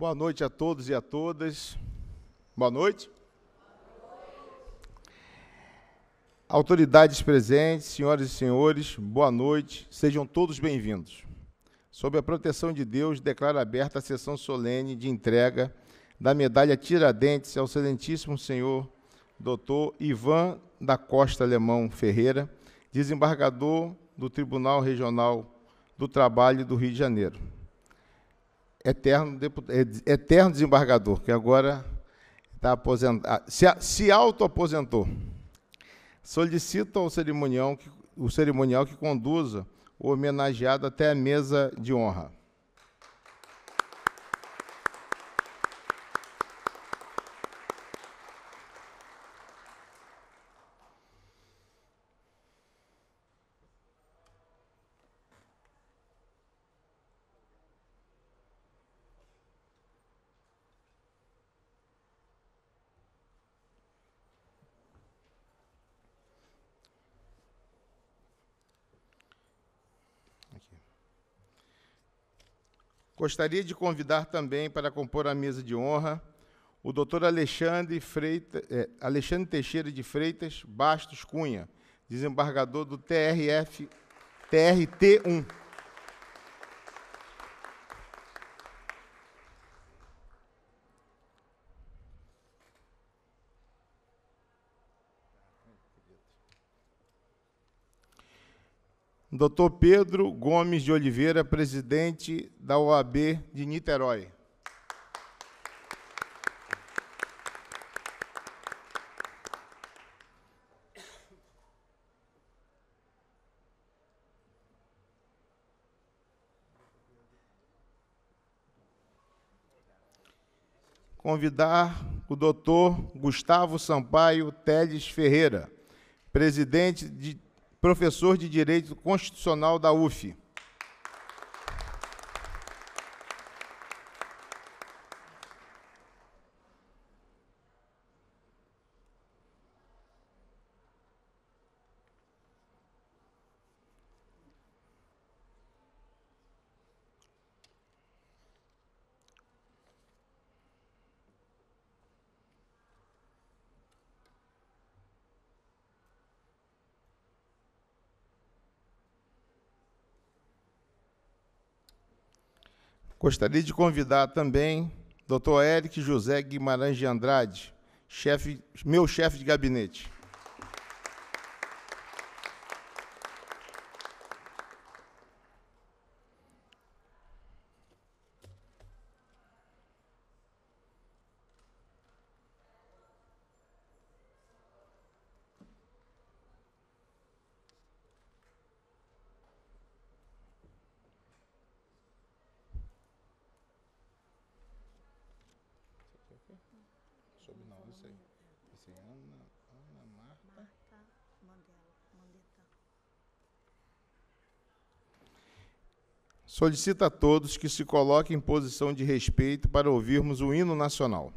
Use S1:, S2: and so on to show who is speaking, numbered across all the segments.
S1: Boa noite a todos e a todas. Boa noite. Autoridades presentes, senhoras e senhores, boa noite. Sejam todos bem-vindos. Sob a proteção de Deus, declaro aberta a sessão solene de entrega da medalha Tiradentes ao excelentíssimo senhor Dr. Ivan da Costa Alemão Ferreira, desembargador do Tribunal Regional do Trabalho do Rio de Janeiro eterno, deputado, é, eterno desembargador, que agora está aposentado, ah, se, se auto-aposentou. Solicito ao cerimonial que, o cerimonial que conduza o homenageado até a mesa de honra. Gostaria de convidar também para compor a mesa de honra o doutor Alexandre, Freita, eh, Alexandre Teixeira de Freitas Bastos Cunha, desembargador do TRF, TRT1. Dr. Pedro Gomes de Oliveira, presidente da OAB de Niterói. Convidar o doutor Gustavo Sampaio Teles Ferreira, presidente de professor de Direito Constitucional da UF. Gostaria de convidar também Dr. Eric José Guimarães de Andrade, chefe, meu chefe de gabinete. solicita a todos que se coloquem em posição de respeito para ouvirmos o hino nacional.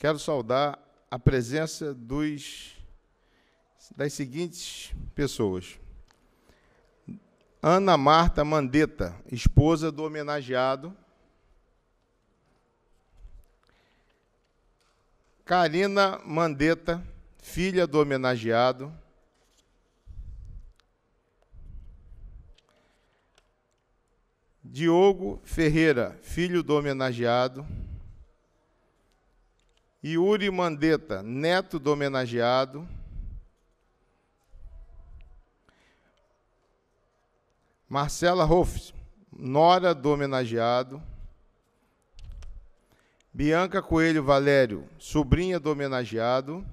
S1: Quero saudar a presença dos, das seguintes pessoas. Ana Marta Mandetta, esposa do homenageado. Karina Mandetta, filha do homenageado. Diogo Ferreira, filho do homenageado. Yuri Mandetta, neto do homenageado. Marcela Hoffs, nora do homenageado. Bianca Coelho Valério, sobrinha do homenageado.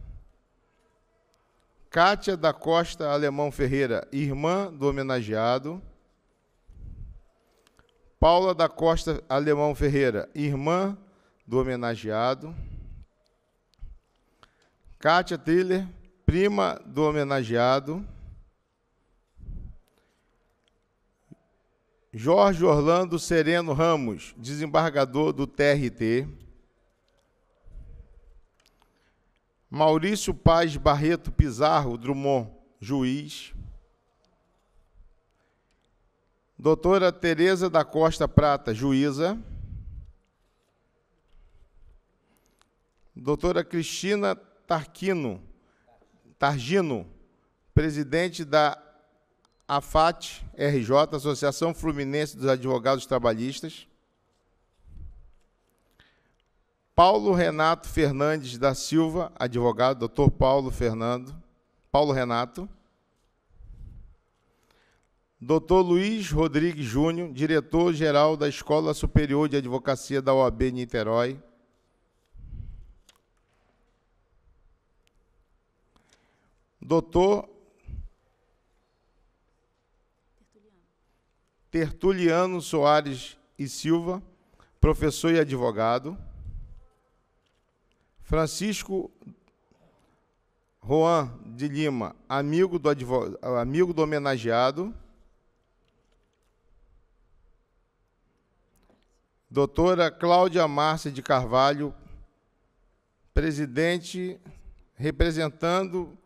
S1: Kátia da Costa Alemão Ferreira, irmã do homenageado. Paula da Costa Alemão Ferreira, irmã do homenageado. Kátia Tiller, prima do homenageado. Jorge Orlando Sereno Ramos, desembargador do TRT. Maurício Paz Barreto Pizarro Drummond, juiz. Doutora Tereza da Costa Prata, juíza. Doutora Cristina Tarquino, Targino, presidente da AFAT RJ, Associação Fluminense dos Advogados Trabalhistas. Paulo Renato Fernandes da Silva, advogado, doutor Paulo Fernando, Paulo Renato. Doutor Luiz Rodrigues Júnior, diretor-geral da Escola Superior de Advocacia da OAB Niterói. doutor Tertuliano Soares e Silva, professor e advogado. Francisco Juan de Lima, amigo do, advog... amigo do homenageado. Doutora Cláudia Márcia de Carvalho, presidente, representando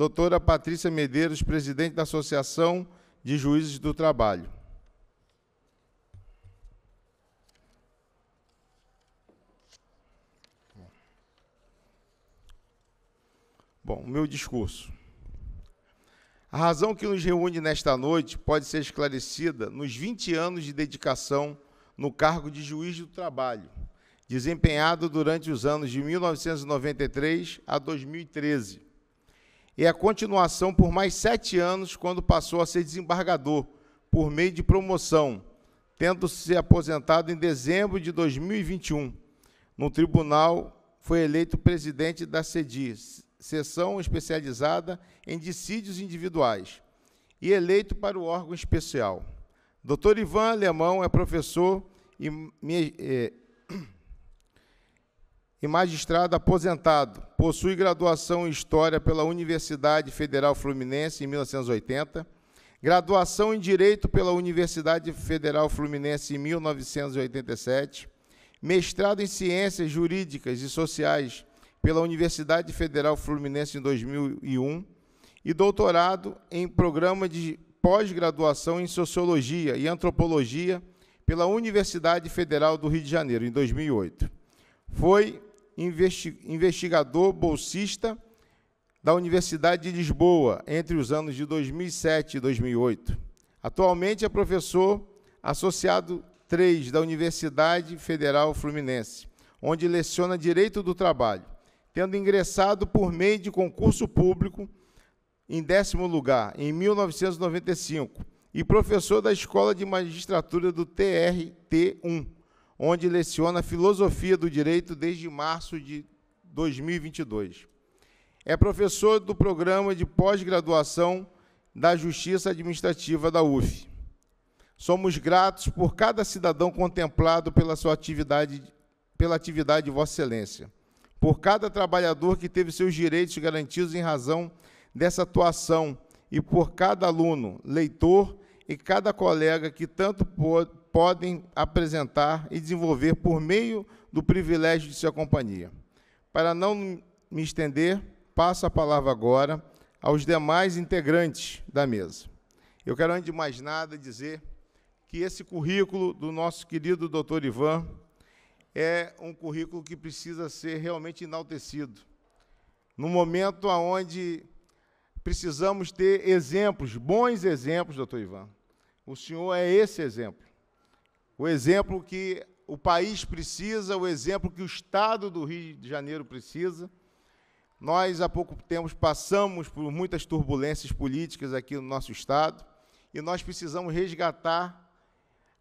S1: doutora Patrícia Medeiros, presidente da Associação de Juízes do Trabalho. Bom, meu discurso. A razão que nos reúne nesta noite pode ser esclarecida nos 20 anos de dedicação no cargo de juiz do trabalho, desempenhado durante os anos de 1993 a 2013, e é a continuação por mais sete anos, quando passou a ser desembargador, por meio de promoção, tendo se aposentado em dezembro de 2021. No tribunal, foi eleito presidente da SEDI, Sessão Especializada em Dissídios Individuais, e eleito para o órgão especial. Dr. Ivan Alemão é professor e, eh, e magistrado aposentado. Possui graduação em História pela Universidade Federal Fluminense em 1980, graduação em Direito pela Universidade Federal Fluminense em 1987, mestrado em Ciências Jurídicas e Sociais pela Universidade Federal Fluminense em 2001 e doutorado em Programa de Pós-Graduação em Sociologia e Antropologia pela Universidade Federal do Rio de Janeiro em 2008. Foi investigador bolsista da Universidade de Lisboa entre os anos de 2007 e 2008. Atualmente é professor associado 3 da Universidade Federal Fluminense, onde leciona Direito do Trabalho, tendo ingressado por meio de concurso público em décimo lugar em 1995 e professor da Escola de Magistratura do TRT1 onde leciona filosofia do direito desde março de 2022. É professor do programa de pós-graduação da Justiça Administrativa da UF. Somos gratos por cada cidadão contemplado pela sua atividade, pela atividade de Vossa Excelência, por cada trabalhador que teve seus direitos garantidos em razão dessa atuação e por cada aluno, leitor e cada colega que tanto podem apresentar e desenvolver por meio do privilégio de sua companhia. Para não me estender, passo a palavra agora aos demais integrantes da mesa. Eu quero, antes de mais nada, dizer que esse currículo do nosso querido doutor Ivan é um currículo que precisa ser realmente enaltecido. No momento onde precisamos ter exemplos, bons exemplos, doutor Ivan. O senhor é esse exemplo o exemplo que o país precisa, o exemplo que o Estado do Rio de Janeiro precisa. Nós, há pouco tempo, passamos por muitas turbulências políticas aqui no nosso Estado e nós precisamos resgatar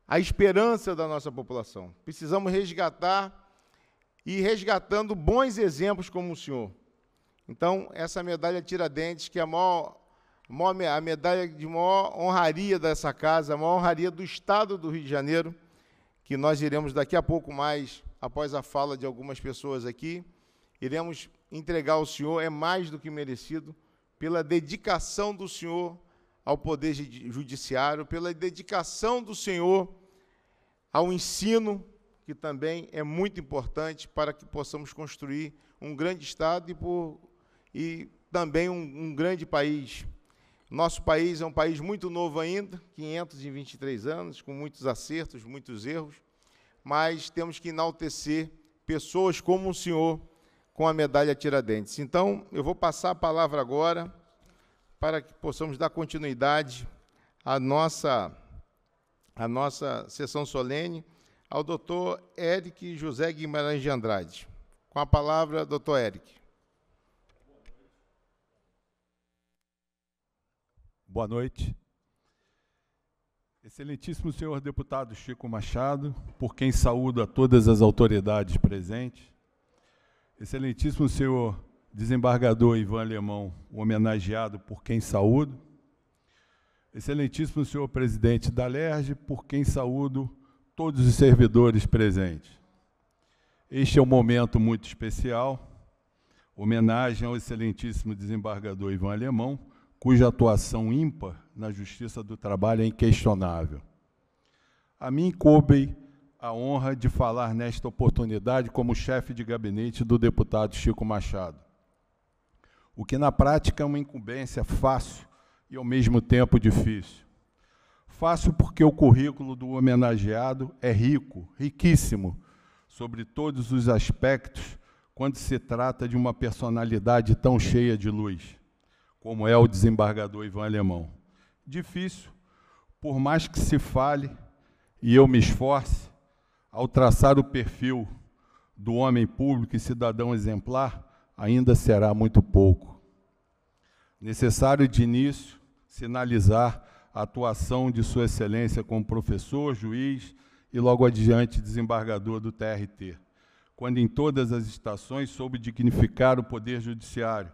S1: a esperança da nossa população. Precisamos resgatar e resgatando bons exemplos como o senhor. Então, essa medalha Tiradentes, que é a, maior, a medalha de maior honraria dessa casa, a maior honraria do Estado do Rio de Janeiro, que nós iremos daqui a pouco mais, após a fala de algumas pessoas aqui, iremos entregar ao Senhor, é mais do que merecido, pela dedicação do Senhor ao Poder Judiciário, pela dedicação do Senhor ao ensino, que também é muito importante para que possamos construir um grande Estado e, por, e também um, um grande país. Nosso país é um país muito novo ainda, 523 anos, com muitos acertos, muitos erros, mas temos que enaltecer pessoas como o senhor com a medalha Tiradentes. Então, eu vou passar a palavra agora para que possamos dar continuidade à nossa, à nossa sessão solene ao doutor Eric José Guimarães de Andrade. Com a palavra, doutor Eric.
S2: Boa noite. Excelentíssimo senhor deputado Chico Machado, por quem saúdo a todas as autoridades presentes. Excelentíssimo senhor desembargador Ivan Alemão, homenageado por quem saúdo. Excelentíssimo senhor presidente da LERJ, por quem saúdo todos os servidores presentes. Este é um momento muito especial, homenagem ao excelentíssimo desembargador Ivan Alemão, cuja atuação ímpar na Justiça do Trabalho é inquestionável. A mim coube a honra de falar nesta oportunidade como chefe de gabinete do deputado Chico Machado, o que na prática é uma incumbência fácil e ao mesmo tempo difícil. Fácil porque o currículo do homenageado é rico, riquíssimo, sobre todos os aspectos quando se trata de uma personalidade tão cheia de luz como é o desembargador Ivan Alemão. Difícil, por mais que se fale e eu me esforce, ao traçar o perfil do homem público e cidadão exemplar, ainda será muito pouco. Necessário de início sinalizar a atuação de Sua Excelência como professor, juiz e logo adiante desembargador do TRT, quando em todas as estações soube dignificar o Poder Judiciário,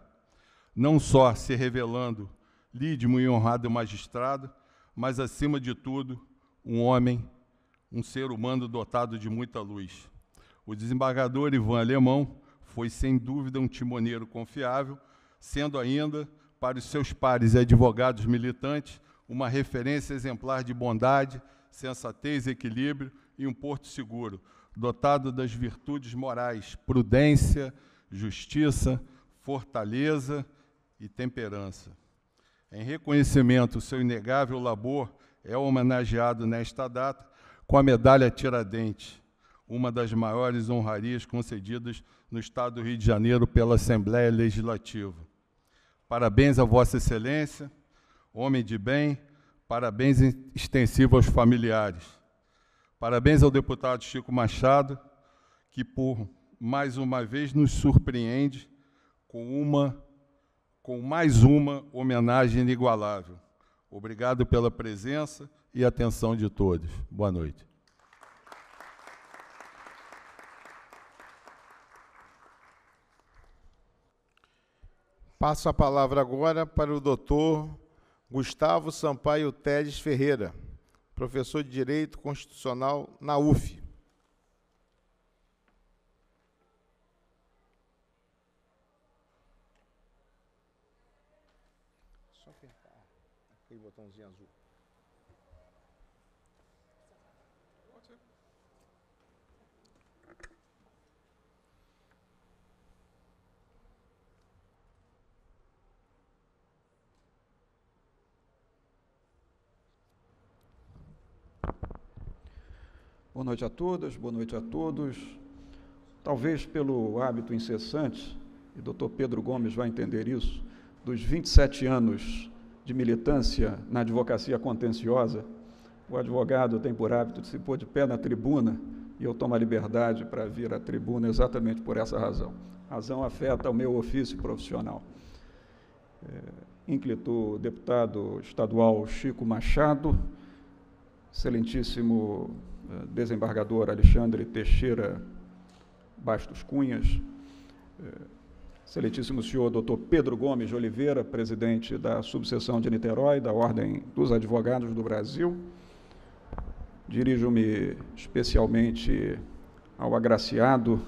S2: não só se revelando lídimo e honrado magistrado, mas, acima de tudo, um homem, um ser humano dotado de muita luz. O desembargador Ivan Alemão foi, sem dúvida, um timoneiro confiável, sendo ainda, para os seus pares e advogados militantes, uma referência exemplar de bondade, sensatez, equilíbrio e um porto seguro, dotado das virtudes morais, prudência, justiça, fortaleza e temperança. Em reconhecimento, seu inegável labor é homenageado nesta data com a medalha Tiradentes, uma das maiores honrarias concedidas no Estado do Rio de Janeiro pela Assembleia Legislativa. Parabéns a Vossa Excelência, homem de bem, parabéns extensivo aos familiares. Parabéns ao deputado Chico Machado, que por mais uma vez nos surpreende com uma com mais uma homenagem inigualável. Obrigado pela presença e atenção de todos. Boa noite.
S1: Passo a palavra agora para o doutor Gustavo Sampaio Tedes Ferreira, professor de Direito Constitucional na UF.
S3: Boa noite a todas, boa noite a todos. Talvez pelo hábito incessante, e o doutor Pedro Gomes vai entender isso, dos 27 anos de militância na advocacia contenciosa, o advogado tem por hábito de se pôr de pé na tribuna, e eu tomo a liberdade para vir à tribuna exatamente por essa razão. A razão afeta o meu ofício profissional. É, ínclito deputado estadual Chico Machado, excelentíssimo eh, desembargador Alexandre Teixeira Bastos Cunhas, eh, excelentíssimo senhor doutor Pedro Gomes de Oliveira, presidente da subseção de Niterói, da Ordem dos Advogados do Brasil. Dirijo-me especialmente ao agraciado,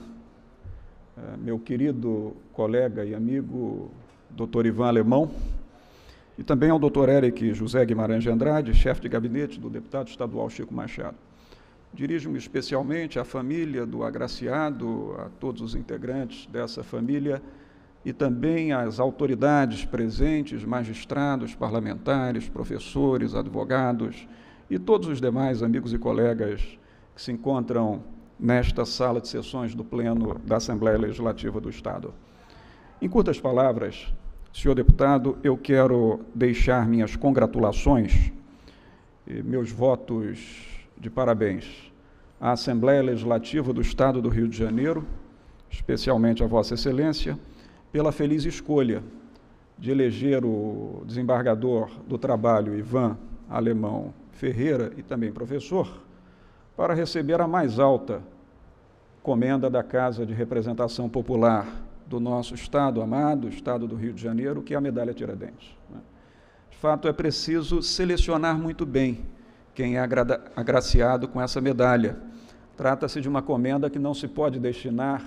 S3: eh, meu querido colega e amigo doutor Ivan Alemão, e também ao doutor Eric José Guimarães de Andrade, chefe de gabinete do deputado estadual Chico Machado. Dirijo-me especialmente à família do agraciado, a todos os integrantes dessa família e também às autoridades presentes, magistrados, parlamentares, professores, advogados e todos os demais amigos e colegas que se encontram nesta sala de sessões do Pleno da Assembleia Legislativa do Estado. Em curtas palavras, senhor deputado, eu quero deixar minhas congratulações, meus votos de parabéns à Assembleia Legislativa do Estado do Rio de Janeiro, especialmente a Vossa Excelência, pela feliz escolha de eleger o desembargador do trabalho Ivan Alemão Ferreira e também professor para receber a mais alta comenda da Casa de Representação Popular do nosso Estado amado, Estado do Rio de Janeiro, que é a Medalha Tiradentes. Né? De fato, é preciso selecionar muito bem quem é agraciado com essa medalha. Trata-se de uma comenda que não se pode destinar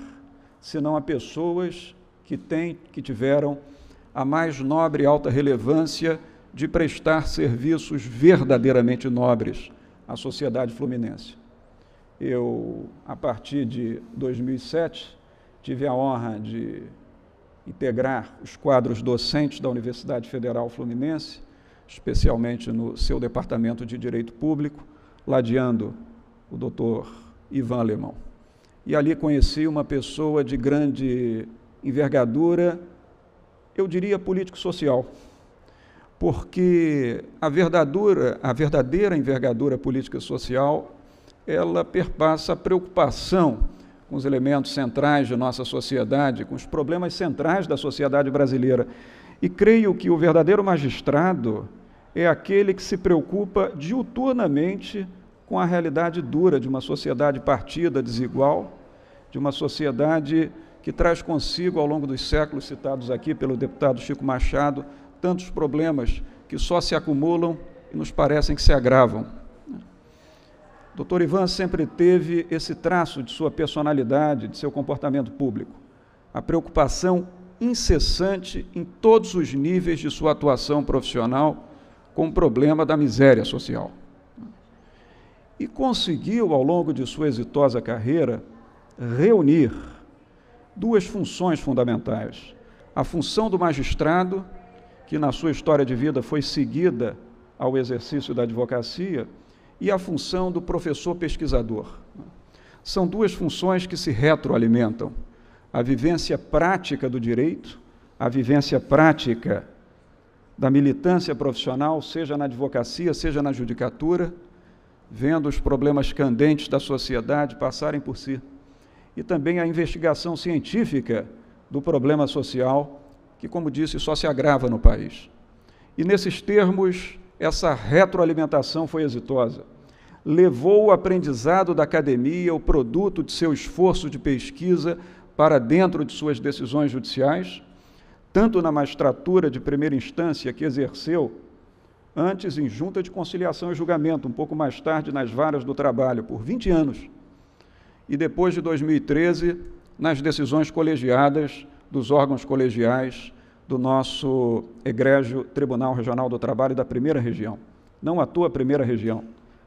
S3: senão a pessoas que, têm, que tiveram a mais nobre e alta relevância de prestar serviços verdadeiramente nobres à sociedade fluminense. Eu, a partir de 2007, tive a honra de integrar os quadros docentes da Universidade Federal Fluminense especialmente no seu departamento de Direito Público, ladeando o doutor Ivan Alemão. E ali conheci uma pessoa de grande envergadura, eu diria político-social, porque a verdadeira, a verdadeira envergadura política social, ela perpassa a preocupação com os elementos centrais de nossa sociedade, com os problemas centrais da sociedade brasileira. E creio que o verdadeiro magistrado, é aquele que se preocupa diuturnamente com a realidade dura de uma sociedade partida, desigual, de uma sociedade que traz consigo, ao longo dos séculos citados aqui pelo deputado Chico Machado, tantos problemas que só se acumulam e nos parecem que se agravam. Doutor Dr. Ivan sempre teve esse traço de sua personalidade, de seu comportamento público, a preocupação incessante em todos os níveis de sua atuação profissional com o problema da miséria social. E conseguiu, ao longo de sua exitosa carreira, reunir duas funções fundamentais: a função do magistrado, que na sua história de vida foi seguida ao exercício da advocacia, e a função do professor pesquisador. São duas funções que se retroalimentam: a vivência prática do direito, a vivência prática da militância profissional, seja na advocacia, seja na judicatura, vendo os problemas candentes da sociedade passarem por si. E também a investigação científica do problema social, que, como disse, só se agrava no país. E nesses termos, essa retroalimentação foi exitosa. Levou o aprendizado da academia, o produto de seu esforço de pesquisa, para dentro de suas decisões judiciais tanto na magistratura de primeira instância que exerceu, antes em junta de conciliação e julgamento, um pouco mais tarde nas varas do trabalho, por 20 anos, e depois de 2013 nas decisões colegiadas dos órgãos colegiais do nosso egrégio Tribunal Regional do Trabalho da Primeira Região. Não a tua Primeira Região,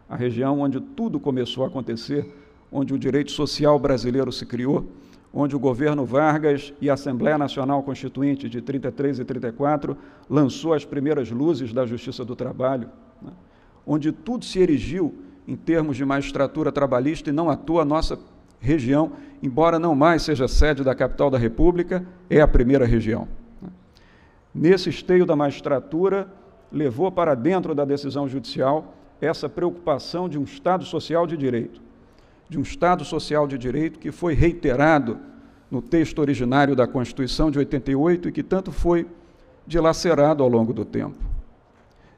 S3: a região onde tudo começou a acontecer, onde o direito social brasileiro se criou onde o governo Vargas e a Assembleia Nacional Constituinte de 33 e 34 lançou as primeiras luzes da Justiça do Trabalho, né? onde tudo se erigiu em termos de magistratura trabalhista e não à toa a nossa região, embora não mais seja sede da capital da República, é a primeira região. Né. Nesse esteio da magistratura, levou para dentro da decisão judicial essa preocupação de um Estado social de direito de um Estado social de direito que foi reiterado no texto originário da Constituição de 88 e que tanto foi dilacerado ao longo do tempo.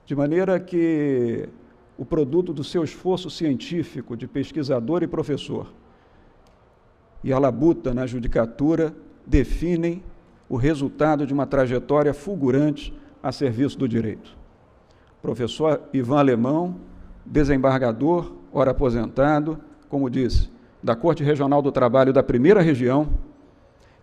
S3: De maneira que o produto do seu esforço científico de pesquisador e professor e a labuta na judicatura definem o resultado de uma trajetória fulgurante a serviço do direito. Professor Ivan Alemão, desembargador, ora aposentado, como disse, da Corte Regional do Trabalho da Primeira Região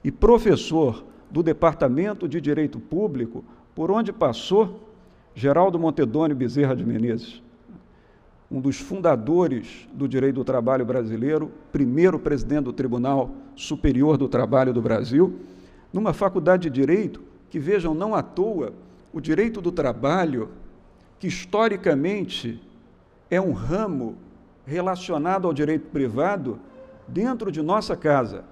S3: e professor do Departamento de Direito Público, por onde passou Geraldo Montedônio Bezerra de Menezes, um dos fundadores do direito do trabalho brasileiro, primeiro presidente do Tribunal Superior do Trabalho do Brasil, numa faculdade de direito que, vejam, não à toa, o direito do trabalho, que historicamente é um ramo relacionado ao direito privado dentro de nossa casa.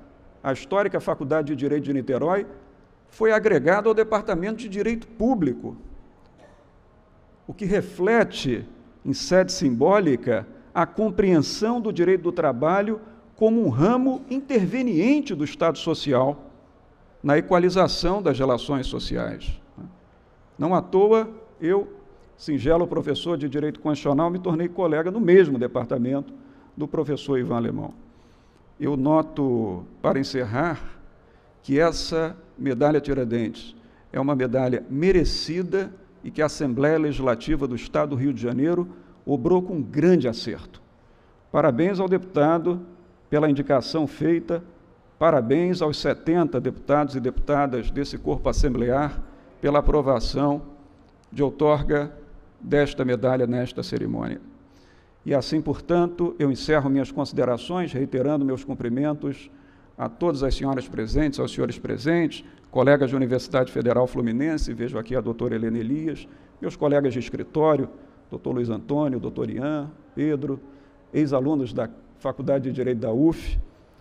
S3: A histórica Faculdade de Direito de Niterói foi agregada ao Departamento de Direito Público, o que reflete, em sede simbólica, a compreensão do direito do trabalho como um ramo interveniente do Estado social na equalização das relações sociais. Não à toa, eu singelo professor de direito constitucional, me tornei colega no mesmo departamento do professor Ivan Alemão. Eu noto, para encerrar, que essa medalha Tiradentes é uma medalha merecida e que a Assembleia Legislativa do Estado do Rio de Janeiro obrou com grande acerto. Parabéns ao deputado pela indicação feita, parabéns aos 70 deputados e deputadas desse corpo assemblear pela aprovação de outorga desta medalha nesta cerimônia. E assim, portanto, eu encerro minhas considerações, reiterando meus cumprimentos a todas as senhoras presentes, aos senhores presentes, colegas de Universidade Federal Fluminense, vejo aqui a doutora Helena Elias, meus colegas de escritório, doutor Luiz Antônio, doutor Ian, Pedro, ex-alunos da Faculdade de Direito da UF,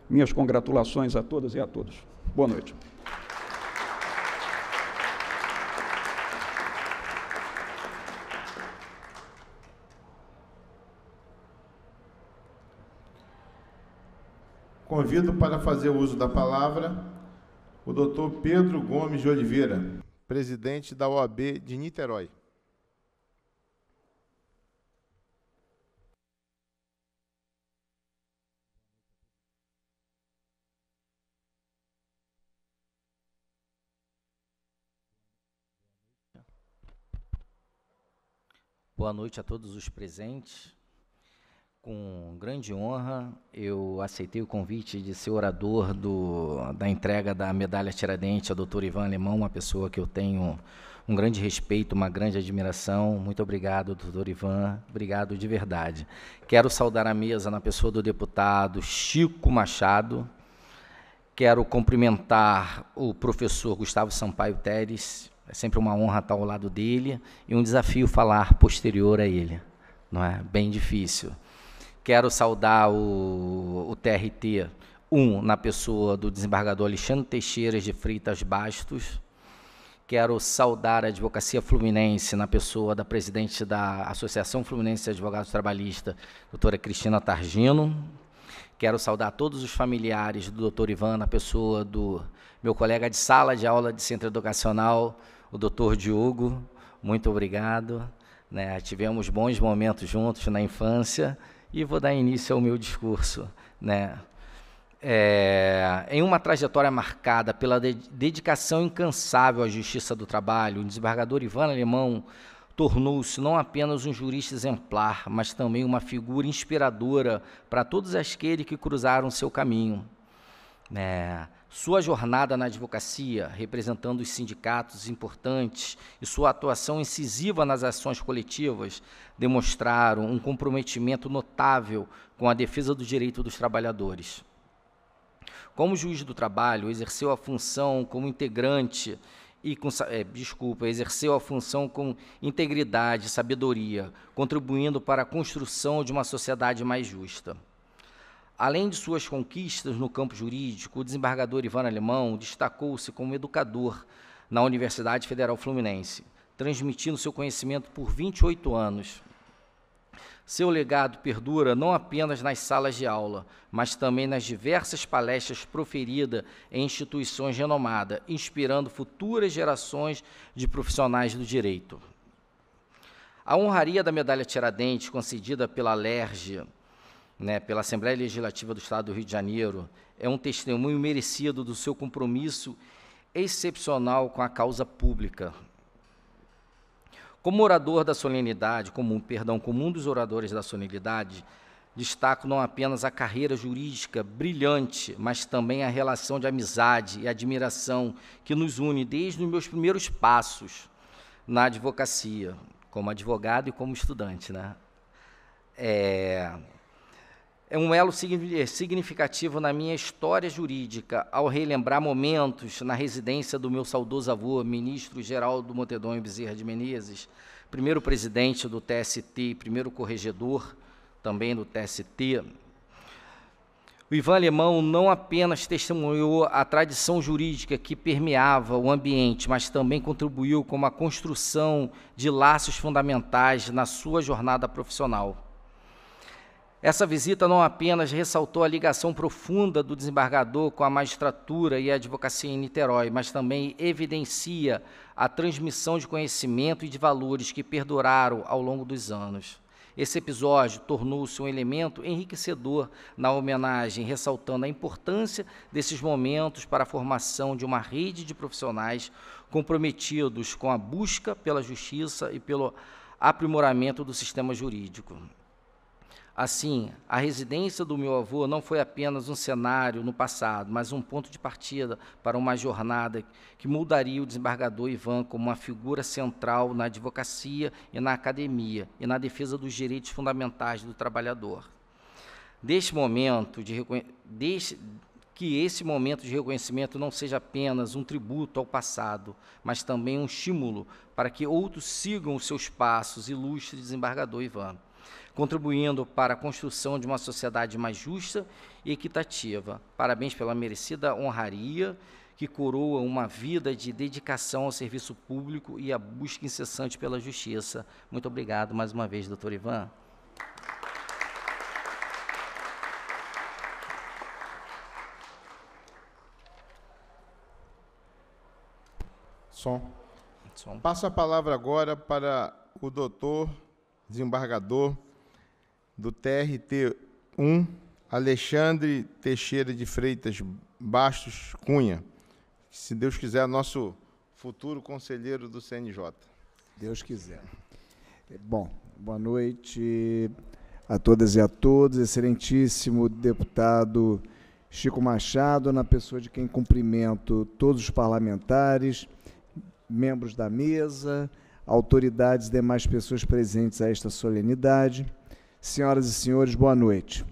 S3: minhas congratulações a todas e a todos. Boa noite.
S1: Convido para fazer uso da palavra o Dr. Pedro Gomes de Oliveira, presidente da OAB de Niterói.
S4: Boa noite a todos os presentes. Com grande honra, eu aceitei o convite de ser orador do, da entrega da medalha Tiradentes ao Dr. Ivan Alemão, uma pessoa que eu tenho um grande respeito, uma grande admiração. Muito obrigado, doutor Ivan. Obrigado de verdade. Quero saudar a mesa na pessoa do deputado Chico Machado. Quero cumprimentar o professor Gustavo Sampaio Teres. É sempre uma honra estar ao lado dele e um desafio falar posterior a ele. Não é bem difícil. Quero saudar o, o TRT 1 um, na pessoa do desembargador Alexandre Teixeiras de Freitas Bastos. Quero saudar a Advocacia Fluminense na pessoa da presidente da Associação Fluminense de Advogados Trabalhistas, doutora Cristina Targino. Quero saudar todos os familiares do doutor Ivan na pessoa do meu colega de sala de aula de centro educacional, o doutor Diogo. Muito obrigado. Né? Tivemos bons momentos juntos na infância e vou dar início ao meu discurso. Né? É, em uma trajetória marcada pela dedicação incansável à justiça do trabalho, o desembargador Ivan Alemão tornou-se não apenas um jurista exemplar, mas também uma figura inspiradora para todos aqueles que cruzaram seu caminho. né? Sua jornada na advocacia, representando os sindicatos importantes e sua atuação incisiva nas ações coletivas, demonstraram um comprometimento notável com a defesa do direito dos trabalhadores. Como juiz do trabalho, exerceu a função como integrante e com, é, desculpa, exerceu a função com integridade e sabedoria, contribuindo para a construção de uma sociedade mais justa. Além de suas conquistas no campo jurídico, o desembargador Ivan Alemão destacou-se como educador na Universidade Federal Fluminense, transmitindo seu conhecimento por 28 anos. Seu legado perdura não apenas nas salas de aula, mas também nas diversas palestras proferidas em instituições renomadas, inspirando futuras gerações de profissionais do direito. A honraria da medalha Tiradentes, concedida pela LERJ né, pela Assembleia Legislativa do Estado do Rio de Janeiro é um testemunho merecido do seu compromisso excepcional com a causa pública. Como orador da solenidade, como, perdão, como um dos oradores da solenidade, destaco não apenas a carreira jurídica brilhante, mas também a relação de amizade e admiração que nos une desde os meus primeiros passos na advocacia, como advogado e como estudante, né? É, é um elo eh, significativo na minha história jurídica ao relembrar momentos na residência do meu saudoso avô, ministro Geraldo Montedonho Bezerra de Menezes, primeiro presidente do TST, primeiro corregedor também do TST. O Ivan Alemão não apenas testemunhou a tradição jurídica que permeava o ambiente, mas também contribuiu com a construção de laços fundamentais na sua jornada profissional. Essa visita não apenas ressaltou a ligação profunda do desembargador com a magistratura e a advocacia em Niterói, mas também evidencia a transmissão de conhecimento e de valores que perduraram ao longo dos anos. Esse episódio tornou-se um elemento enriquecedor na homenagem, ressaltando a importância desses momentos para a formação de uma rede de profissionais comprometidos com a busca pela justiça e pelo aprimoramento do sistema jurídico. Assim, a residência do meu avô não foi apenas um cenário no passado, mas um ponto de partida para uma jornada que mudaria o desembargador Ivan como uma figura central na advocacia e na academia e na defesa dos direitos fundamentais do trabalhador. Deste momento de deste, que esse momento de reconhecimento não seja apenas um tributo ao passado, mas também um estímulo para que outros sigam os seus passos, ilustre desembargador Ivan contribuindo para a construção de uma sociedade mais justa e equitativa. Parabéns pela merecida honraria que coroa uma vida de dedicação ao serviço público e a busca incessante pela justiça. Muito obrigado mais uma vez, doutor Ivan.
S1: Som. Som. Passo a palavra agora para o doutor desembargador do TRT 1, Alexandre Teixeira de Freitas Bastos Cunha, se Deus quiser, nosso futuro conselheiro do CNJ. Deus quiser.
S5: Bom, boa noite a todas e a todos. Excelentíssimo deputado Chico Machado, na pessoa de quem cumprimento todos os parlamentares, membros da mesa, autoridades e demais pessoas presentes a esta solenidade. Senhoras e senhores, boa noite.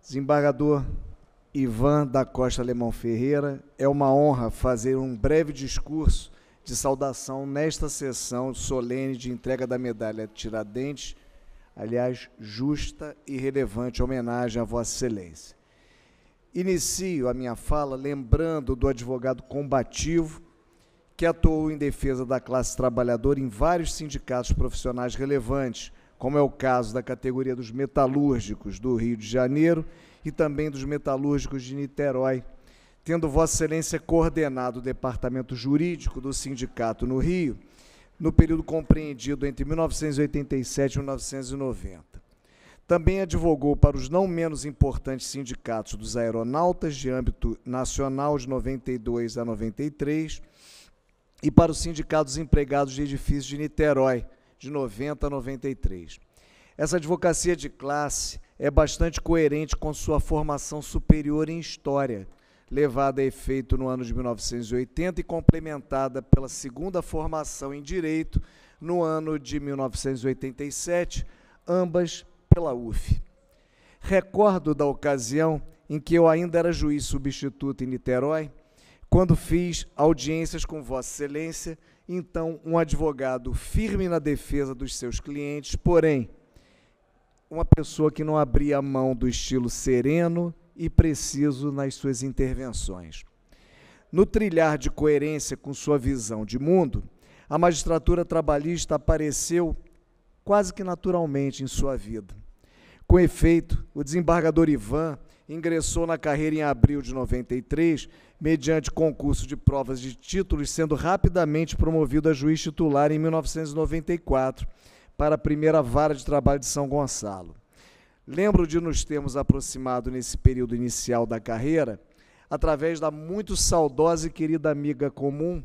S5: Desembargador Ivan da Costa Alemão Ferreira, é uma honra fazer um breve discurso de saudação nesta sessão solene de entrega da medalha Tiradentes, aliás, justa e relevante homenagem à Vossa Excelência. Inicio a minha fala lembrando do advogado combativo que atuou em defesa da classe trabalhadora em vários sindicatos profissionais relevantes, como é o caso da categoria dos metalúrgicos do Rio de Janeiro e também dos metalúrgicos de Niterói, tendo Vossa Excelência coordenado o departamento jurídico do sindicato no Rio no período compreendido entre 1987 e 1990. Também advogou para os não menos importantes sindicatos dos aeronautas de âmbito nacional de 92 a 93 e para os sindicatos Empregados de Edifícios de Niterói, de 90 a 93. Essa advocacia de classe é bastante coerente com sua formação superior em História, levada a efeito no ano de 1980 e complementada pela segunda formação em Direito no ano de 1987, ambas pela UF. Recordo da ocasião em que eu ainda era juiz substituto em Niterói, quando fiz audiências com Vossa Excelência então, um advogado firme na defesa dos seus clientes, porém, uma pessoa que não abria mão do estilo sereno e preciso nas suas intervenções. No trilhar de coerência com sua visão de mundo, a magistratura trabalhista apareceu quase que naturalmente em sua vida. Com efeito, o desembargador Ivan ingressou na carreira em abril de 93, mediante concurso de provas de títulos, sendo rapidamente promovido a juiz titular em 1994 para a primeira vara de trabalho de São Gonçalo. Lembro de nos termos aproximado nesse período inicial da carreira, através da muito saudosa e querida amiga comum,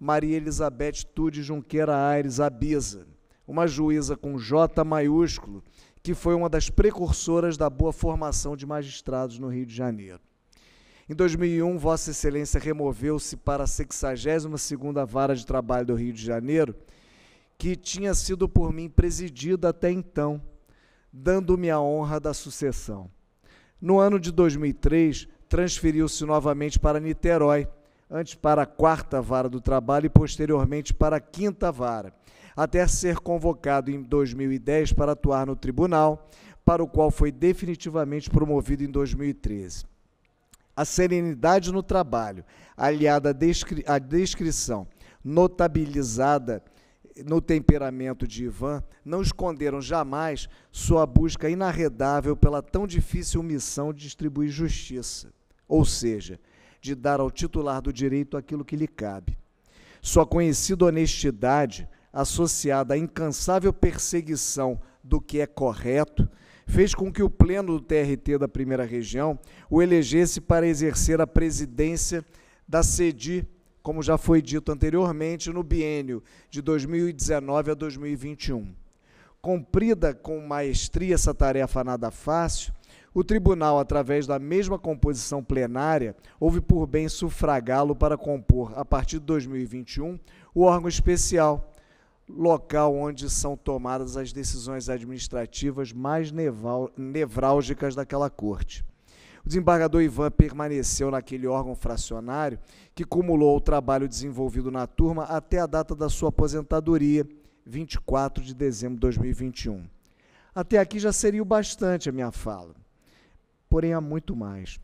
S5: Maria Elizabeth Tude Junqueira Aires Abisa, uma juíza com J maiúsculo, que foi uma das precursoras da boa formação de magistrados no Rio de Janeiro. Em 2001, Vossa Excelência removeu-se para a 62ª Vara de Trabalho do Rio de Janeiro, que tinha sido por mim presidida até então, dando-me a honra da sucessão. No ano de 2003, transferiu-se novamente para Niterói, antes para a quarta vara do trabalho e posteriormente para a quinta vara até ser convocado em 2010 para atuar no tribunal, para o qual foi definitivamente promovido em 2013. A serenidade no trabalho, aliada à, descri à descrição notabilizada no temperamento de Ivan, não esconderam jamais sua busca inarredável pela tão difícil missão de distribuir justiça, ou seja, de dar ao titular do direito aquilo que lhe cabe. Sua conhecida honestidade associada à incansável perseguição do que é correto, fez com que o pleno do TRT da primeira região o elegesse para exercer a presidência da CEDI, como já foi dito anteriormente, no biênio de 2019 a 2021. Cumprida com maestria essa tarefa nada fácil, o tribunal, através da mesma composição plenária, houve por bem sufragá-lo para compor, a partir de 2021, o órgão especial, local onde são tomadas as decisões administrativas mais nevrálgicas daquela corte. O desembargador Ivan permaneceu naquele órgão fracionário que cumulou o trabalho desenvolvido na turma até a data da sua aposentadoria, 24 de dezembro de 2021. Até aqui já seria o bastante a minha fala, porém há muito mais.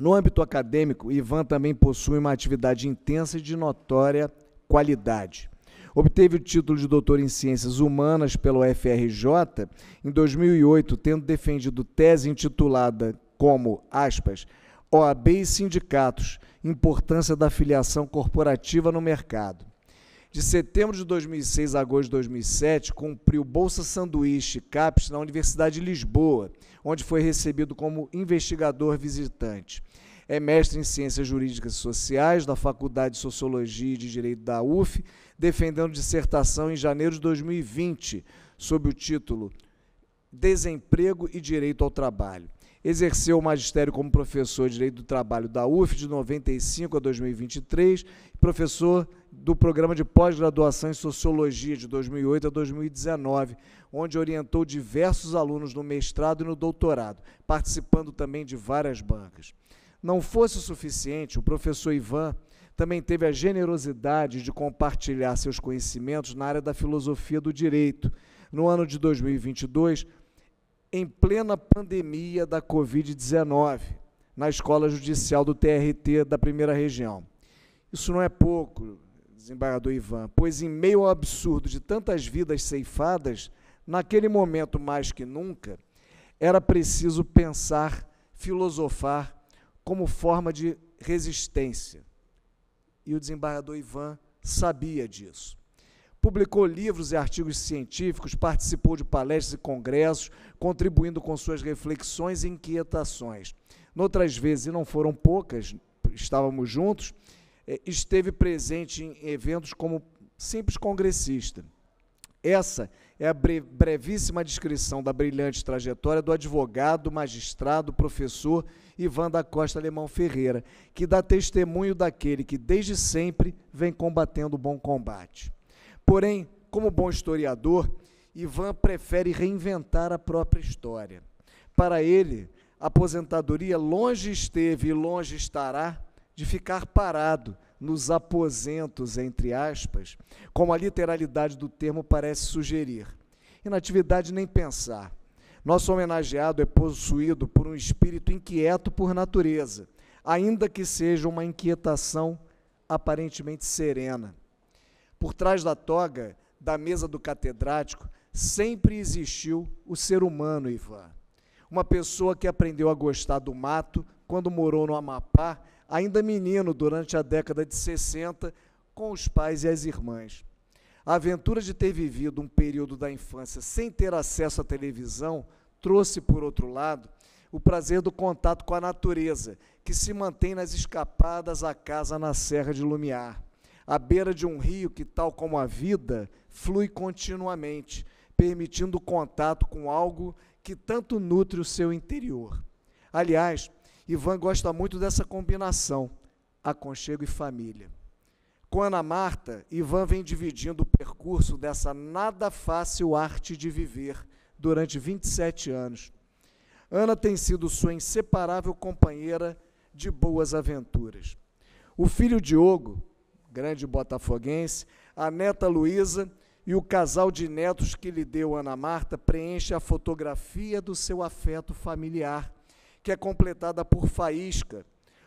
S5: No âmbito acadêmico, Ivan também possui uma atividade intensa e de notória qualidade. Obteve o título de doutor em Ciências Humanas pelo FRJ em 2008, tendo defendido tese intitulada como, aspas, OAB e sindicatos, importância da filiação corporativa no mercado. De setembro de 2006 a agosto de 2007, cumpriu Bolsa Sanduíche CAPES na Universidade de Lisboa, onde foi recebido como investigador visitante. É mestre em Ciências Jurídicas e Sociais da Faculdade de Sociologia e de Direito da UF defendendo dissertação em janeiro de 2020, sob o título Desemprego e Direito ao Trabalho. Exerceu o magistério como professor de Direito do Trabalho da UF de 95 a 2023, professor do Programa de Pós-Graduação em Sociologia de 2008 a 2019, onde orientou diversos alunos no mestrado e no doutorado, participando também de várias bancas. Não fosse o suficiente, o professor Ivan também teve a generosidade de compartilhar seus conhecimentos na área da filosofia do direito. No ano de 2022, em plena pandemia da Covid-19, na Escola Judicial do TRT da Primeira Região. Isso não é pouco, desembargador Ivan, pois em meio ao absurdo de tantas vidas ceifadas, naquele momento mais que nunca, era preciso pensar, filosofar como forma de resistência e o desembargador Ivan sabia disso. Publicou livros e artigos científicos, participou de palestras e congressos, contribuindo com suas reflexões e inquietações. Noutras vezes, e não foram poucas, estávamos juntos, eh, esteve presente em eventos como simples congressista. Essa é a brevíssima descrição da brilhante trajetória do advogado, magistrado, professor Ivan da Costa Alemão Ferreira, que dá testemunho daquele que desde sempre vem combatendo o bom combate. Porém, como bom historiador, Ivan prefere reinventar a própria história. Para ele, a aposentadoria longe esteve e longe estará de ficar parado, nos aposentos, entre aspas, como a literalidade do termo parece sugerir. Inatividade nem pensar. Nosso homenageado é possuído por um espírito inquieto por natureza, ainda que seja uma inquietação aparentemente serena. Por trás da toga da mesa do catedrático sempre existiu o ser humano, Ivan. Uma pessoa que aprendeu a gostar do mato quando morou no Amapá ainda menino durante a década de 60, com os pais e as irmãs. A aventura de ter vivido um período da infância sem ter acesso à televisão trouxe, por outro lado, o prazer do contato com a natureza, que se mantém nas escapadas à casa na Serra de Lumiar, à beira de um rio que, tal como a vida, flui continuamente, permitindo o contato com algo que tanto nutre o seu interior. Aliás, Ivan gosta muito dessa combinação, aconchego e família. Com Ana Marta, Ivan vem dividindo o percurso dessa nada fácil arte de viver durante 27 anos. Ana tem sido sua inseparável companheira de boas aventuras. O filho Diogo, grande botafoguense, a neta Luísa e o casal de netos que lhe deu Ana Marta preenche a fotografia do seu afeto familiar que é completada por Faísca,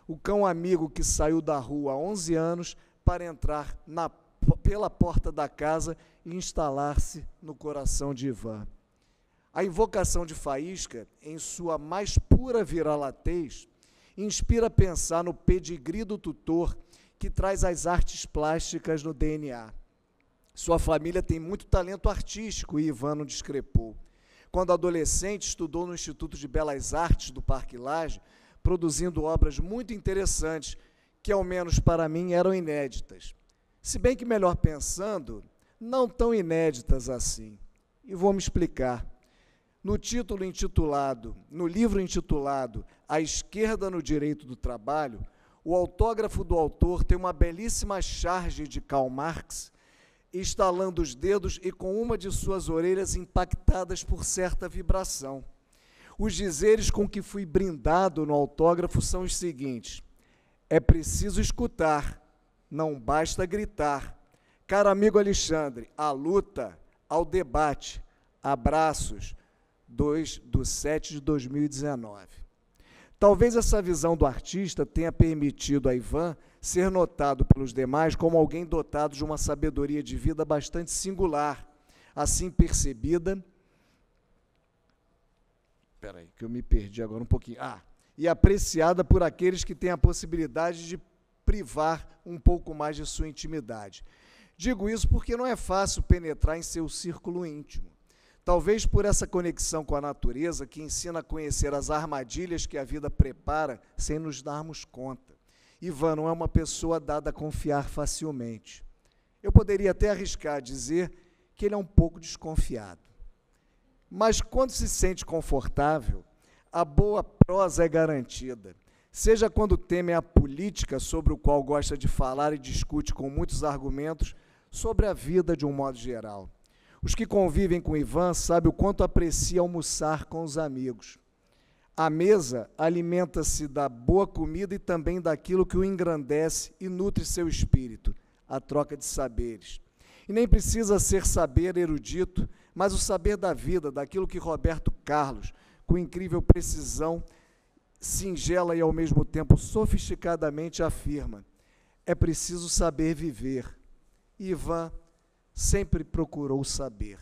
S5: o cão amigo que saiu da rua há 11 anos para entrar na, pela porta da casa e instalar-se no coração de Ivan. A invocação de Faísca, em sua mais pura viralatez, inspira pensar no pedigree do tutor que traz as artes plásticas no DNA. Sua família tem muito talento artístico e Ivan não discrepou quando adolescente, estudou no Instituto de Belas Artes do Parque Lage, produzindo obras muito interessantes, que ao menos para mim eram inéditas. Se bem que, melhor pensando, não tão inéditas assim. E vou me explicar. No título intitulado, no livro intitulado A Esquerda no Direito do Trabalho, o autógrafo do autor tem uma belíssima charge de Karl Marx estalando os dedos e com uma de suas orelhas impactadas por certa vibração. Os dizeres com que fui brindado no autógrafo são os seguintes: é preciso escutar, não basta gritar. Caro amigo Alexandre, à luta, ao debate, abraços, 2 de 7 de 2019. Talvez essa visão do artista tenha permitido a Ivan ser notado pelos demais como alguém dotado de uma sabedoria de vida bastante singular, assim percebida. Espera aí, que eu me perdi agora um pouquinho. Ah, e apreciada por aqueles que têm a possibilidade de privar um pouco mais de sua intimidade. Digo isso porque não é fácil penetrar em seu círculo íntimo. Talvez por essa conexão com a natureza que ensina a conhecer as armadilhas que a vida prepara sem nos darmos conta. Ivan não é uma pessoa dada a confiar facilmente. Eu poderia até arriscar dizer que ele é um pouco desconfiado. Mas quando se sente confortável, a boa prosa é garantida. Seja quando teme a política, sobre o qual gosta de falar e discute com muitos argumentos sobre a vida de um modo geral. Os que convivem com Ivan sabem o quanto aprecia almoçar com os amigos. A mesa alimenta-se da boa comida e também daquilo que o engrandece e nutre seu espírito, a troca de saberes. E nem precisa ser saber erudito, mas o saber da vida, daquilo que Roberto Carlos, com incrível precisão, singela e ao mesmo tempo sofisticadamente afirma: é preciso saber viver. Ivan sempre procurou saber.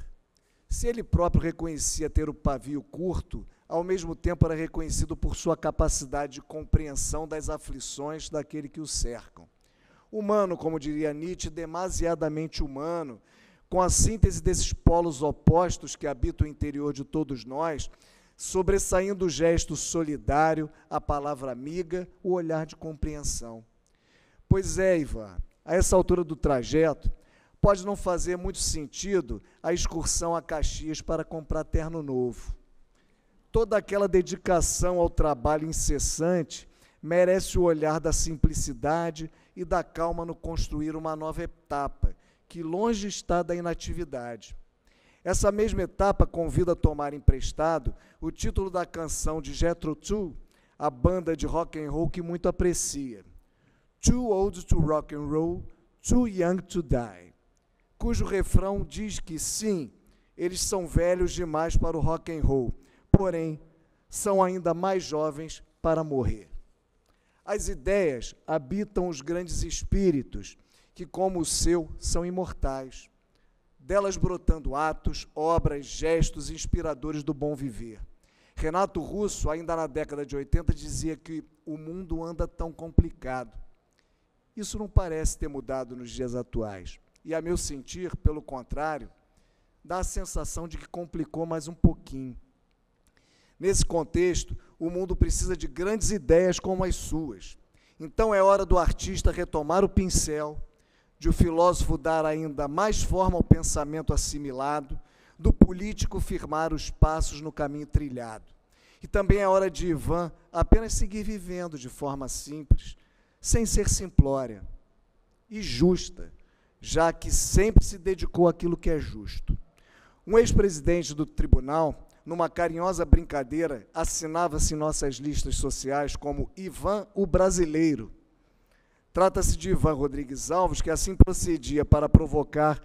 S5: Se ele próprio reconhecia ter o pavio curto, ao mesmo tempo era reconhecido por sua capacidade de compreensão das aflições daquele que o cercam. Humano, como diria Nietzsche, demasiadamente humano, com a síntese desses polos opostos que habitam o interior de todos nós, sobressaindo o gesto solidário, a palavra amiga, o olhar de compreensão. Pois é, Ivan, a essa altura do trajeto, pode não fazer muito sentido a excursão a Caxias para comprar terno novo Toda aquela dedicação ao trabalho incessante merece o olhar da simplicidade e da calma no construir uma nova etapa, que longe está da inatividade. Essa mesma etapa convida a tomar emprestado o título da canção de Jethro Tull, a banda de rock and roll que muito aprecia. Too old to rock and roll, too young to die, cujo refrão diz que sim, eles são velhos demais para o rock and roll, porém, são ainda mais jovens para morrer. As ideias habitam os grandes espíritos, que, como o seu, são imortais, delas brotando atos, obras, gestos inspiradores do bom viver. Renato Russo, ainda na década de 80, dizia que o mundo anda tão complicado. Isso não parece ter mudado nos dias atuais. E, a meu sentir, pelo contrário, dá a sensação de que complicou mais um pouquinho. Nesse contexto, o mundo precisa de grandes ideias como as suas. Então é hora do artista retomar o pincel, de o filósofo dar ainda mais forma ao pensamento assimilado, do político firmar os passos no caminho trilhado. E também é hora de Ivan apenas seguir vivendo de forma simples, sem ser simplória e justa, já que sempre se dedicou àquilo que é justo. Um ex-presidente do tribunal numa carinhosa brincadeira, assinava-se em nossas listas sociais como Ivan o Brasileiro. Trata-se de Ivan Rodrigues Alves, que assim procedia para provocar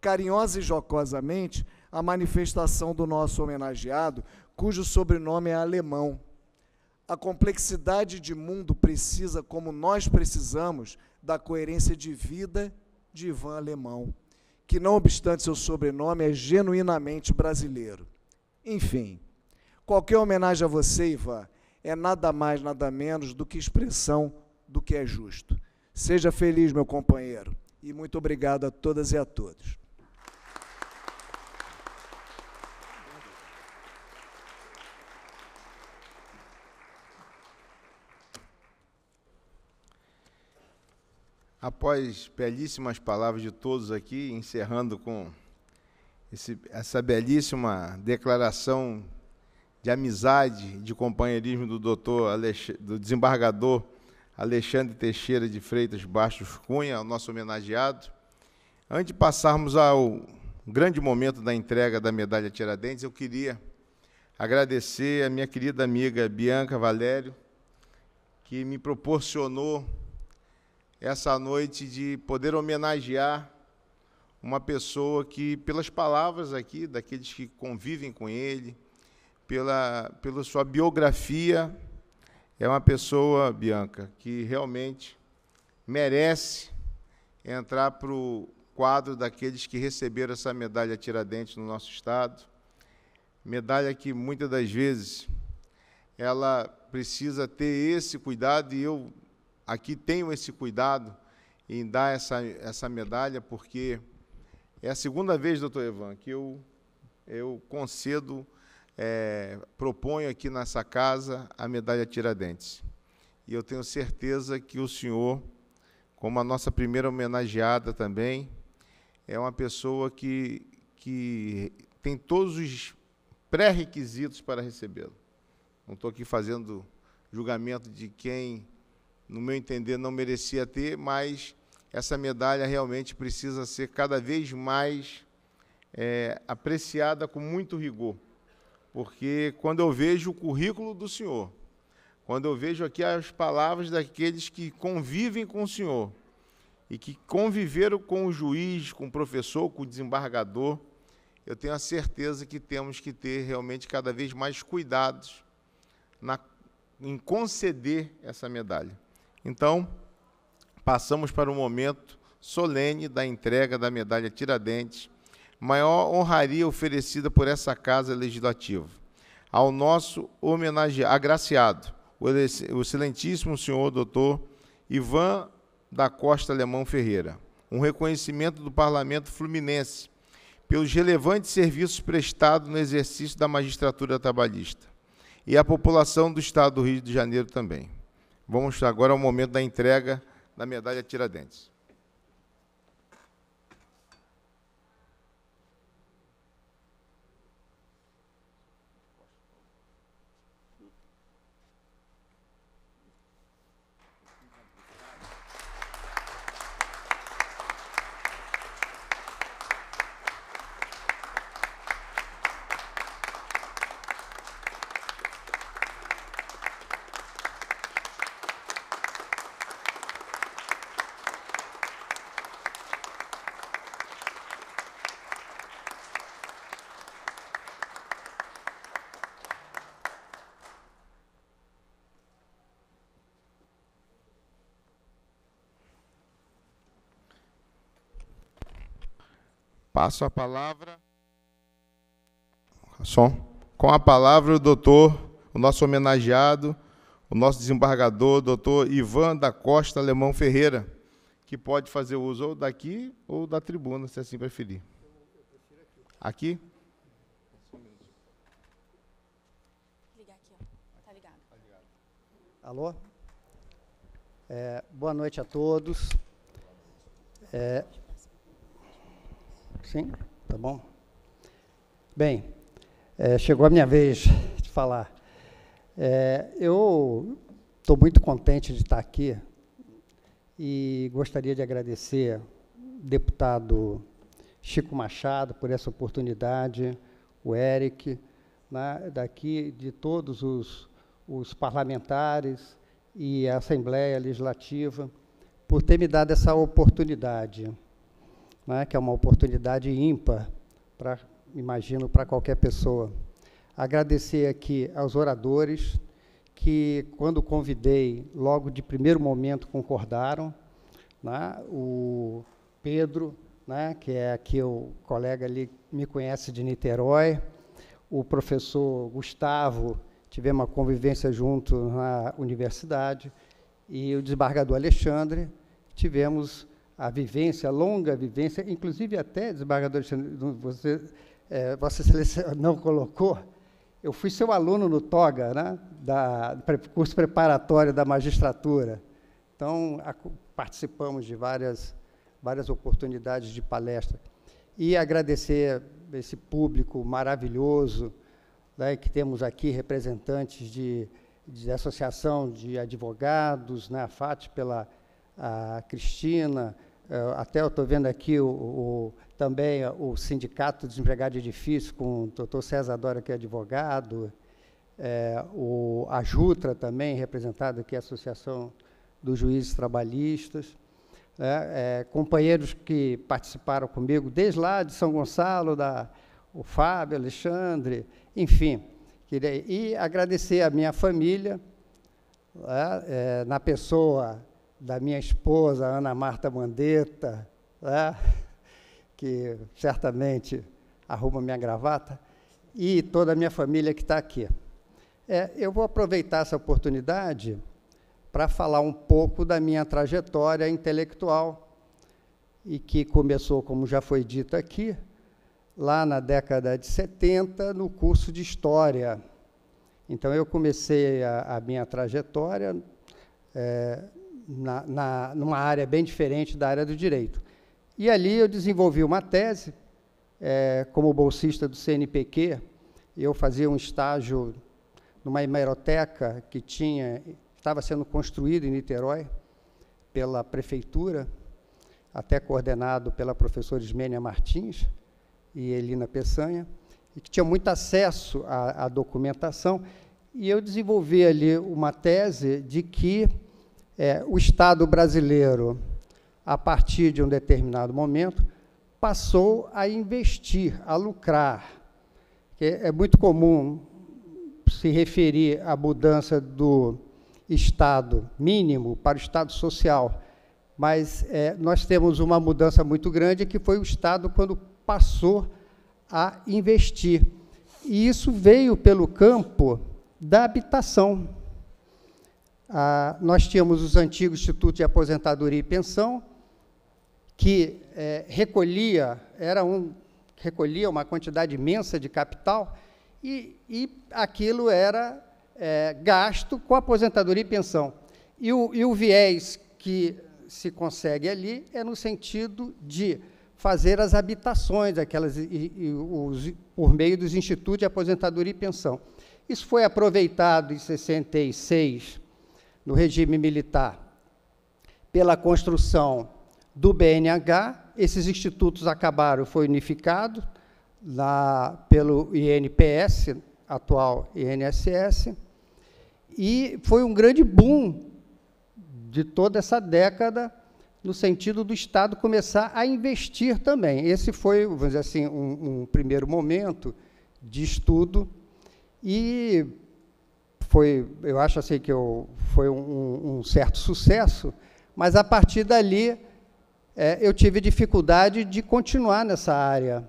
S5: carinhosa e jocosamente a manifestação do nosso homenageado, cujo sobrenome é alemão. A complexidade de mundo precisa, como nós precisamos, da coerência de vida de Ivan Alemão, que, não obstante seu sobrenome, é genuinamente brasileiro. Enfim, qualquer homenagem a você, Ivan, é nada mais, nada menos do que expressão do que é justo. Seja feliz, meu companheiro, e muito obrigado a todas e a todos.
S1: Após belíssimas palavras de todos aqui, encerrando com esse, essa belíssima declaração de amizade, de companheirismo do doutor do desembargador Alexandre Teixeira de Freitas Bastos Cunha, o nosso homenageado. Antes de passarmos ao grande momento da entrega da medalha Tiradentes, eu queria agradecer a minha querida amiga Bianca Valério, que me proporcionou essa noite de poder homenagear uma pessoa que, pelas palavras aqui, daqueles que convivem com ele, pela, pela sua biografia, é uma pessoa, Bianca, que realmente merece entrar para o quadro daqueles que receberam essa medalha Tiradentes no nosso Estado. Medalha que muitas das vezes ela precisa ter esse cuidado, e eu aqui tenho esse cuidado em dar essa, essa medalha, porque é a segunda vez, doutor Evan, que eu, eu concedo, é, proponho aqui nessa casa a medalha Tiradentes. E eu tenho certeza que o senhor, como a nossa primeira homenageada também, é uma pessoa que, que tem todos os pré-requisitos para recebê-lo. Não estou aqui fazendo julgamento de quem, no meu entender, não merecia ter, mas essa medalha realmente precisa ser cada vez mais é, apreciada com muito rigor. Porque quando eu vejo o currículo do Senhor, quando eu vejo aqui as palavras daqueles que convivem com o Senhor e que conviveram com o juiz, com o professor, com o desembargador, eu tenho a certeza que temos que ter realmente cada vez mais cuidados na, em conceder essa medalha. Então, passamos para o momento solene da entrega da medalha Tiradentes, maior honraria oferecida por essa Casa Legislativa, ao nosso homenageado, agraciado, o excelentíssimo senhor doutor Ivan da Costa Alemão Ferreira, um reconhecimento do Parlamento Fluminense pelos relevantes serviços prestados no exercício da magistratura trabalhista e à população do Estado do Rio de Janeiro também. Vamos agora ao momento da entrega na medalha Tiradentes. Passo a palavra. Som. Com a palavra, o doutor, o nosso homenageado, o nosso desembargador, doutor Ivan da Costa Alemão Ferreira, que pode fazer uso ou daqui ou da tribuna, se assim preferir.
S6: Aqui? Alô? É, boa noite a todos. É, Sim? Tá bom? Bem, é, chegou a minha vez de falar. É, eu estou muito contente de estar aqui e gostaria de agradecer deputado Chico Machado por essa oportunidade, o Eric, né, daqui de todos os, os parlamentares e a Assembleia Legislativa por ter me dado essa oportunidade né, que é uma oportunidade ímpar, pra, imagino, para qualquer pessoa. Agradecer aqui aos oradores, que, quando convidei, logo de primeiro momento concordaram. Né, o Pedro, né, que é aqui o colega ali, me conhece de Niterói, o professor Gustavo, tivemos uma convivência junto na universidade, e o desembargador Alexandre, tivemos a vivência, a longa vivência, inclusive até, desembargador você, é, Vossa Excelência não colocou, eu fui seu aluno no TOGA, né, da, curso preparatório da magistratura. Então, a, participamos de várias, várias oportunidades de palestra. E agradecer esse público maravilhoso, né, que temos aqui representantes de, de associação de advogados, né, a FAT pela a Cristina, eh, até eu estou vendo aqui o, o, também eh, o Sindicato dos Empregados de Edifício, com o doutor César dória que é advogado, é, o, a Jutra também, representada aqui, a Associação dos Juízes Trabalhistas, né, é, companheiros que participaram comigo desde lá de São Gonçalo, da, o Fábio, Alexandre, enfim. Queria, e agradecer a minha família, é, na pessoa da minha esposa, Ana Marta Mandetta, né? que certamente arruma minha gravata, e toda a minha família que está aqui. É, eu vou aproveitar essa oportunidade para falar um pouco da minha trajetória intelectual, e que começou, como já foi dito aqui, lá na década de 70, no curso de História. Então, eu comecei a, a minha trajetória é, na, na, numa área bem diferente da área do direito. E ali eu desenvolvi uma tese, é, como bolsista do CNPq, eu fazia um estágio numa hemeroteca que tinha, estava sendo construída em Niterói pela prefeitura, até coordenado pela professora Ismênia Martins e Elina Peçanha, e que tinha muito acesso à, à documentação, e eu desenvolvi ali uma tese de que é, o Estado brasileiro, a partir de um determinado momento, passou a investir, a lucrar. É, é muito comum se referir à mudança do Estado mínimo para o Estado social, mas é, nós temos uma mudança muito grande que foi o Estado quando passou a investir. E isso veio pelo campo da habitação, ah, nós tínhamos os antigos Institutos de Aposentadoria e Pensão, que é, recolhia, era um, recolhia uma quantidade imensa de capital, e, e aquilo era é, gasto com aposentadoria e pensão. E o, e o viés que se consegue ali é no sentido de fazer as habitações, aquelas e, e, os, por meio dos institutos de aposentadoria e pensão. Isso foi aproveitado em 66 no regime militar pela construção do BNH. Esses institutos acabaram, foi unificado na, pelo INPS, atual INSS, e foi um grande boom de toda essa década no sentido do Estado começar a investir também. Esse foi, vamos dizer assim, um, um primeiro momento de estudo e foi, eu acho assim que eu, foi um, um certo sucesso, mas a partir dali é, eu tive dificuldade de continuar nessa área,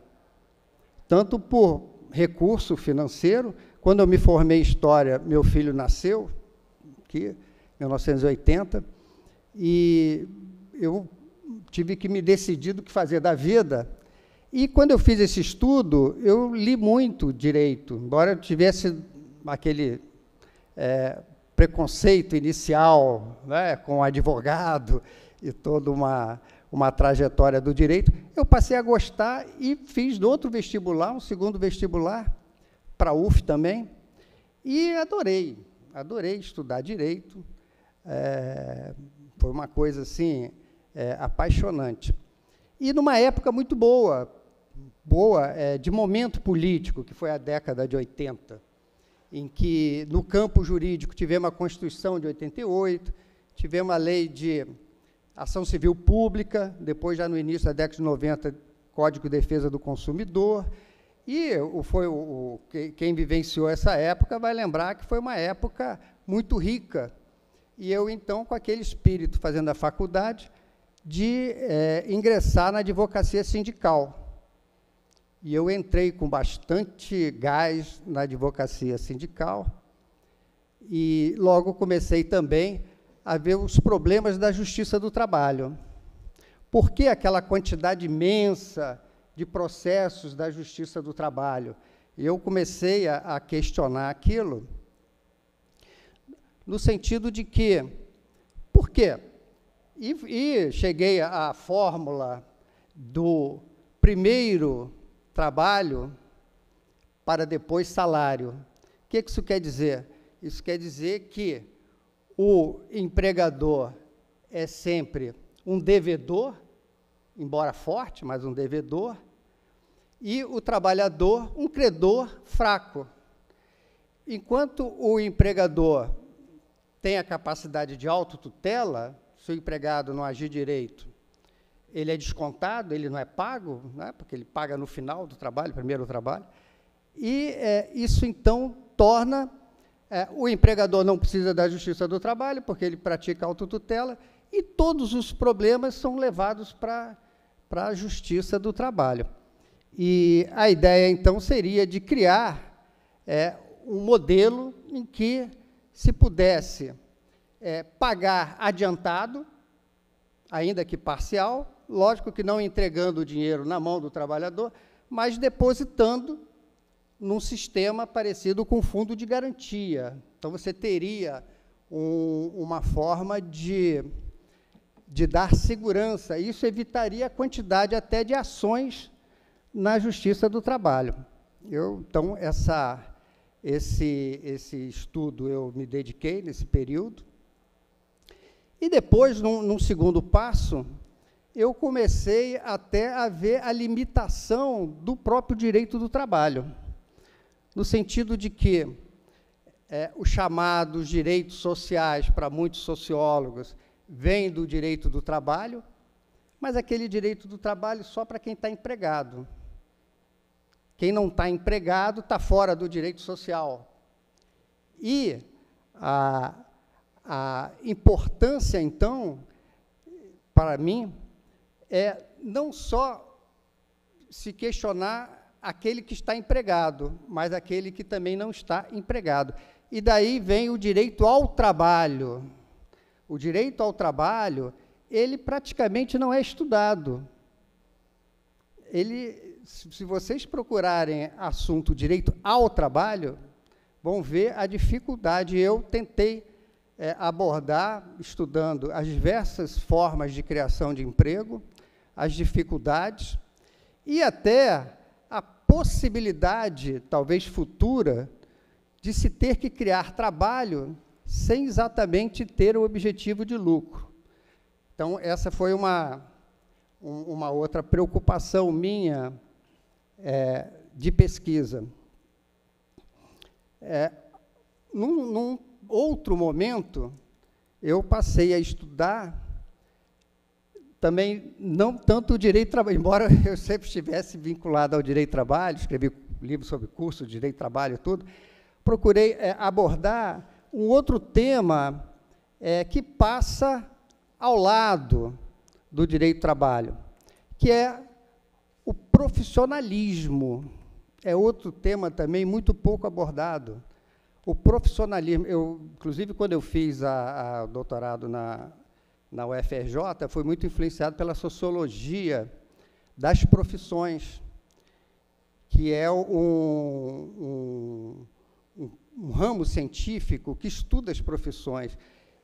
S6: tanto por recurso financeiro. Quando eu me formei em história, meu filho nasceu, que 1980, e eu tive que me decidir do que fazer da vida. E quando eu fiz esse estudo, eu li muito direito, embora eu tivesse aquele é, preconceito inicial né, com advogado e toda uma, uma trajetória do direito, eu passei a gostar e fiz no outro vestibular, um segundo vestibular, para a UF também, e adorei, adorei estudar direito. É, foi uma coisa assim é, apaixonante. E numa época muito boa, boa é, de momento político, que foi a década de 80 em que, no campo jurídico, tivemos a Constituição de 88, tivemos a lei de ação civil pública, depois, já no início da década de 90, Código de Defesa do Consumidor, e o, foi o, quem vivenciou essa época vai lembrar que foi uma época muito rica. E eu, então, com aquele espírito, fazendo a faculdade, de é, ingressar na advocacia sindical. E eu entrei com bastante gás na advocacia sindical e logo comecei também a ver os problemas da justiça do trabalho. Por que aquela quantidade imensa de processos da justiça do trabalho? Eu comecei a, a questionar aquilo no sentido de que, por quê? E, e cheguei à fórmula do primeiro trabalho para depois salário. O que, isso quer dizer? Isso quer dizer que o empregador é sempre um devedor, embora forte, mas um devedor, e o trabalhador um credor fraco. Enquanto o empregador tem a capacidade de autotutela, se o empregado não agir direito ele é descontado, ele não é pago, né, porque ele paga no final do trabalho, primeiro trabalho, e é, isso então torna é, o empregador não precisa da justiça do trabalho, porque ele pratica autotutela, e todos os problemas são levados para a justiça do trabalho. E a ideia, então, seria de criar é, um modelo em que se pudesse é, pagar adiantado, ainda que parcial, lógico que não entregando o dinheiro na mão do trabalhador, mas depositando num sistema parecido com fundo de garantia. Então, você teria um, uma forma de, de dar segurança. Isso evitaria a quantidade até de ações na Justiça do Trabalho. Eu, então, essa, esse, esse estudo eu me dediquei nesse período. E depois, num, num segundo passo, eu comecei até a ver a limitação do próprio direito do trabalho, no sentido de que é, os chamados direitos sociais, para muitos sociólogos, vêm do direito do trabalho, mas aquele direito do trabalho só para quem está empregado. Quem não está empregado está fora do direito social. E a, a importância, então, para mim, é não só se questionar aquele que está empregado, mas aquele que também não está empregado. E daí vem o direito ao trabalho. O direito ao trabalho, ele praticamente não é estudado. Ele, se vocês procurarem assunto direito ao trabalho, vão ver a dificuldade. Eu tentei é, abordar, estudando as diversas formas de criação de emprego, as dificuldades e até a possibilidade, talvez futura, de se ter que criar trabalho sem exatamente ter o objetivo de lucro. Então, essa foi uma, uma outra preocupação minha é, de pesquisa. É, num, num outro momento, eu passei a estudar também não tanto o direito trabalho, embora eu sempre estivesse vinculado ao direito trabalho, escrevi livro sobre curso, de direito trabalho e tudo, procurei é, abordar um outro tema é, que passa ao lado do direito trabalho, que é o profissionalismo. É outro tema também muito pouco abordado. O profissionalismo, eu, inclusive quando eu fiz a, doutorado na na UFRJ foi muito influenciado pela sociologia das profissões, que é um, um, um ramo científico que estuda as profissões.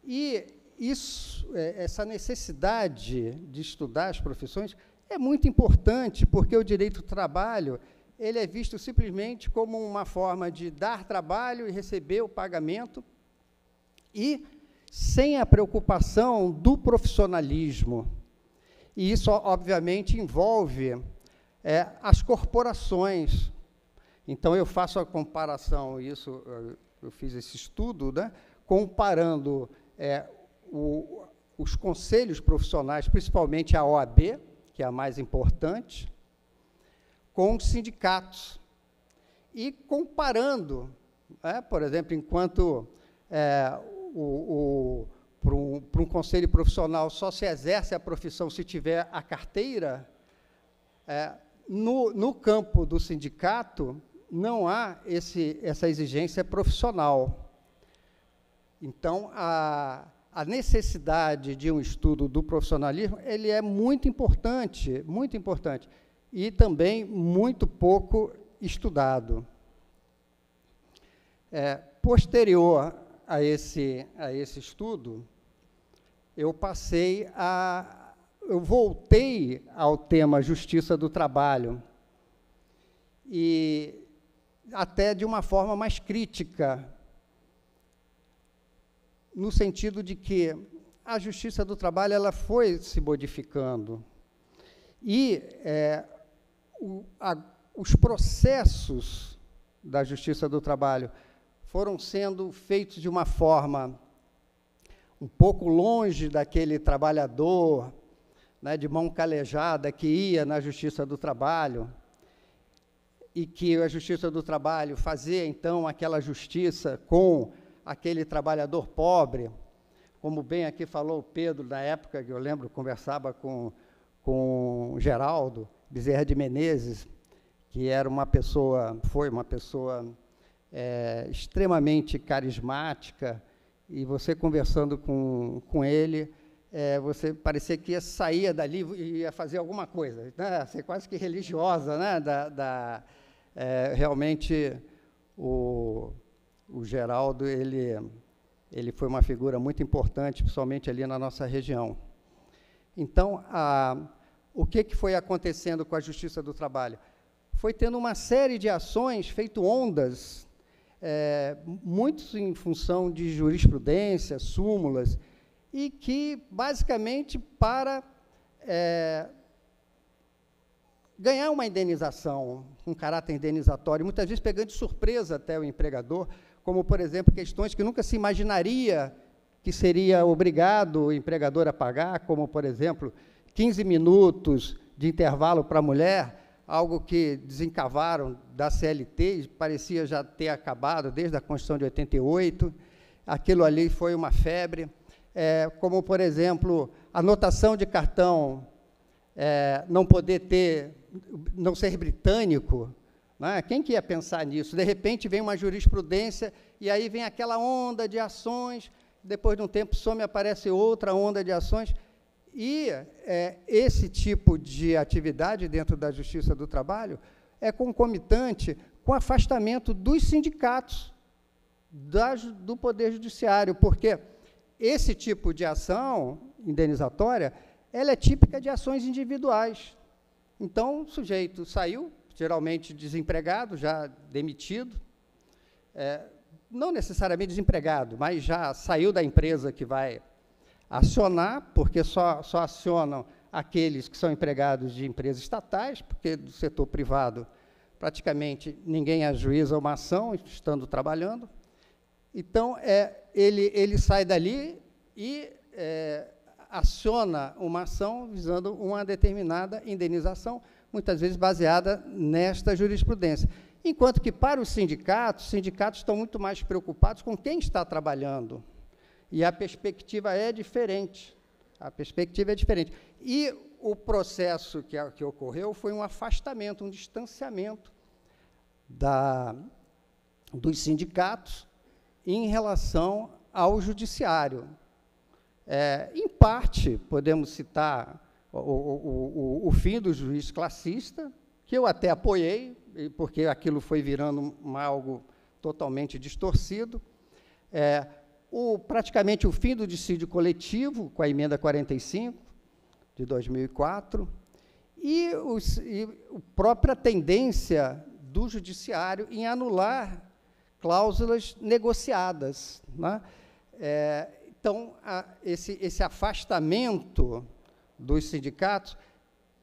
S6: E isso, é, essa necessidade de estudar as profissões é muito importante, porque o direito do trabalho ele é visto simplesmente como uma forma de dar trabalho e receber o pagamento, e sem a preocupação do profissionalismo. E isso, obviamente, envolve é, as corporações. Então, eu faço a comparação, isso, eu fiz esse estudo, né, comparando é, o, os conselhos profissionais, principalmente a OAB, que é a mais importante, com os sindicatos. E comparando, né, por exemplo, enquanto é, o, o para um, um, conselho profissional só se exerce a profissão se tiver a carteira, é, no, no, campo do sindicato não há esse, essa exigência profissional. Então, a, a necessidade de um estudo do profissionalismo ele é muito importante, muito importante, e também muito pouco estudado. É, posterior a esse, a esse estudo, eu passei a. Eu voltei ao tema justiça do trabalho. E até de uma forma mais crítica, no sentido de que a justiça do trabalho ela foi se modificando. E é, o, a, os processos da justiça do trabalho foram sendo feitos de uma forma um pouco longe daquele trabalhador né, de mão calejada que ia na Justiça do Trabalho e que a Justiça do Trabalho fazia então aquela justiça com aquele trabalhador pobre, como bem aqui falou o Pedro na época que eu lembro conversava com com Geraldo Bezerra de Menezes, que era uma pessoa, foi uma pessoa é, extremamente carismática, e você conversando com, com ele, é, você parecia que ia, sair dali e ia fazer alguma coisa, né? Você quase que religiosa, né? Da, da é, realmente o, o Geraldo ele ele foi uma figura muito importante, principalmente ali na nossa região. Então, a, o que, que foi acontecendo com a Justiça do Trabalho? Foi tendo uma série de ações, feito ondas, é, muitos em função de jurisprudência, súmulas, e que, basicamente, para é, ganhar uma indenização, um caráter indenizatório, muitas vezes pegando de surpresa até o empregador, como, por exemplo, questões que nunca se imaginaria que seria obrigado o empregador a pagar, como, por exemplo, 15 minutos de intervalo para a mulher, algo que desencavaram da CLT, parecia já ter acabado desde a Constituição de 88, aquilo ali foi uma febre, é, como, por exemplo, a notação de cartão é, não poder ter, não ser britânico, né? quem que ia pensar nisso? De repente vem uma jurisprudência e aí vem aquela onda de ações, depois de um tempo some aparece outra onda de ações, e é, esse tipo de atividade dentro da Justiça do Trabalho é concomitante com o afastamento dos sindicatos do Poder Judiciário, porque esse tipo de ação indenizatória ela é típica de ações individuais. Então, o sujeito saiu, geralmente desempregado, já demitido, é, não necessariamente desempregado, mas já saiu da empresa que vai acionar, porque só, só acionam aqueles que são empregados de empresas estatais, porque do setor privado praticamente ninguém ajuiza uma ação estando trabalhando. Então, é, ele, ele sai dali e é, aciona uma ação visando uma determinada indenização, muitas vezes baseada nesta jurisprudência. Enquanto que, para os sindicatos, os sindicatos estão muito mais preocupados com quem está trabalhando e a perspectiva é diferente. A perspectiva é diferente. E o processo que, que ocorreu foi um afastamento, um distanciamento da, dos sindicatos em relação ao judiciário. É, em parte, podemos citar o, o, o, o, fim do juiz classista, que eu até apoiei, porque aquilo foi virando uma, algo totalmente distorcido. É, o, praticamente o fim do dissídio coletivo, com a emenda 45 de 2004, e, os, e a própria tendência do judiciário em anular cláusulas negociadas. Né? É, então, a, esse, esse afastamento dos sindicatos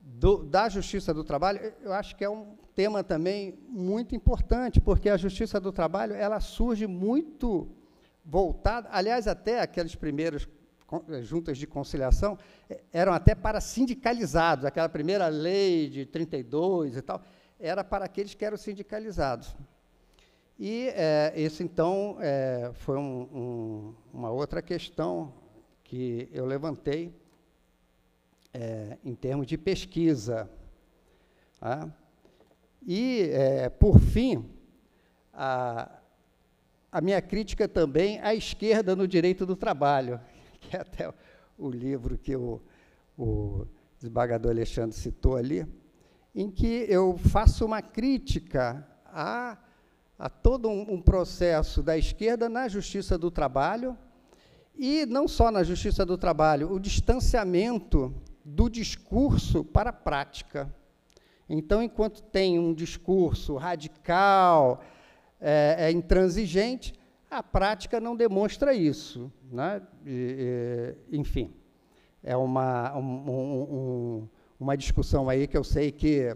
S6: do, da Justiça do Trabalho, eu acho que é um tema também muito importante, porque a Justiça do Trabalho ela surge muito voltada, aliás, até aquelas primeiras eh, juntas de conciliação eh, eram até para sindicalizados, aquela primeira lei de 32 e tal, era para aqueles que eram sindicalizados. E é, esse, então, é, foi um, um, uma outra questão que eu levantei é, em termos de pesquisa. Tá? E, por fim, a, a minha crítica também à esquerda no direito do trabalho, que é até o livro que o, o desembargador Alexandre citou ali, em que eu faço uma crítica a, a todo um, um processo da esquerda na justiça do trabalho, e não só na justiça do trabalho, o distanciamento do discurso para a prática. Então, enquanto tem um discurso radical, é, é intransigente, a prática não demonstra isso. Né? E, e, enfim, é uma, um, um, uma discussão aí que eu sei que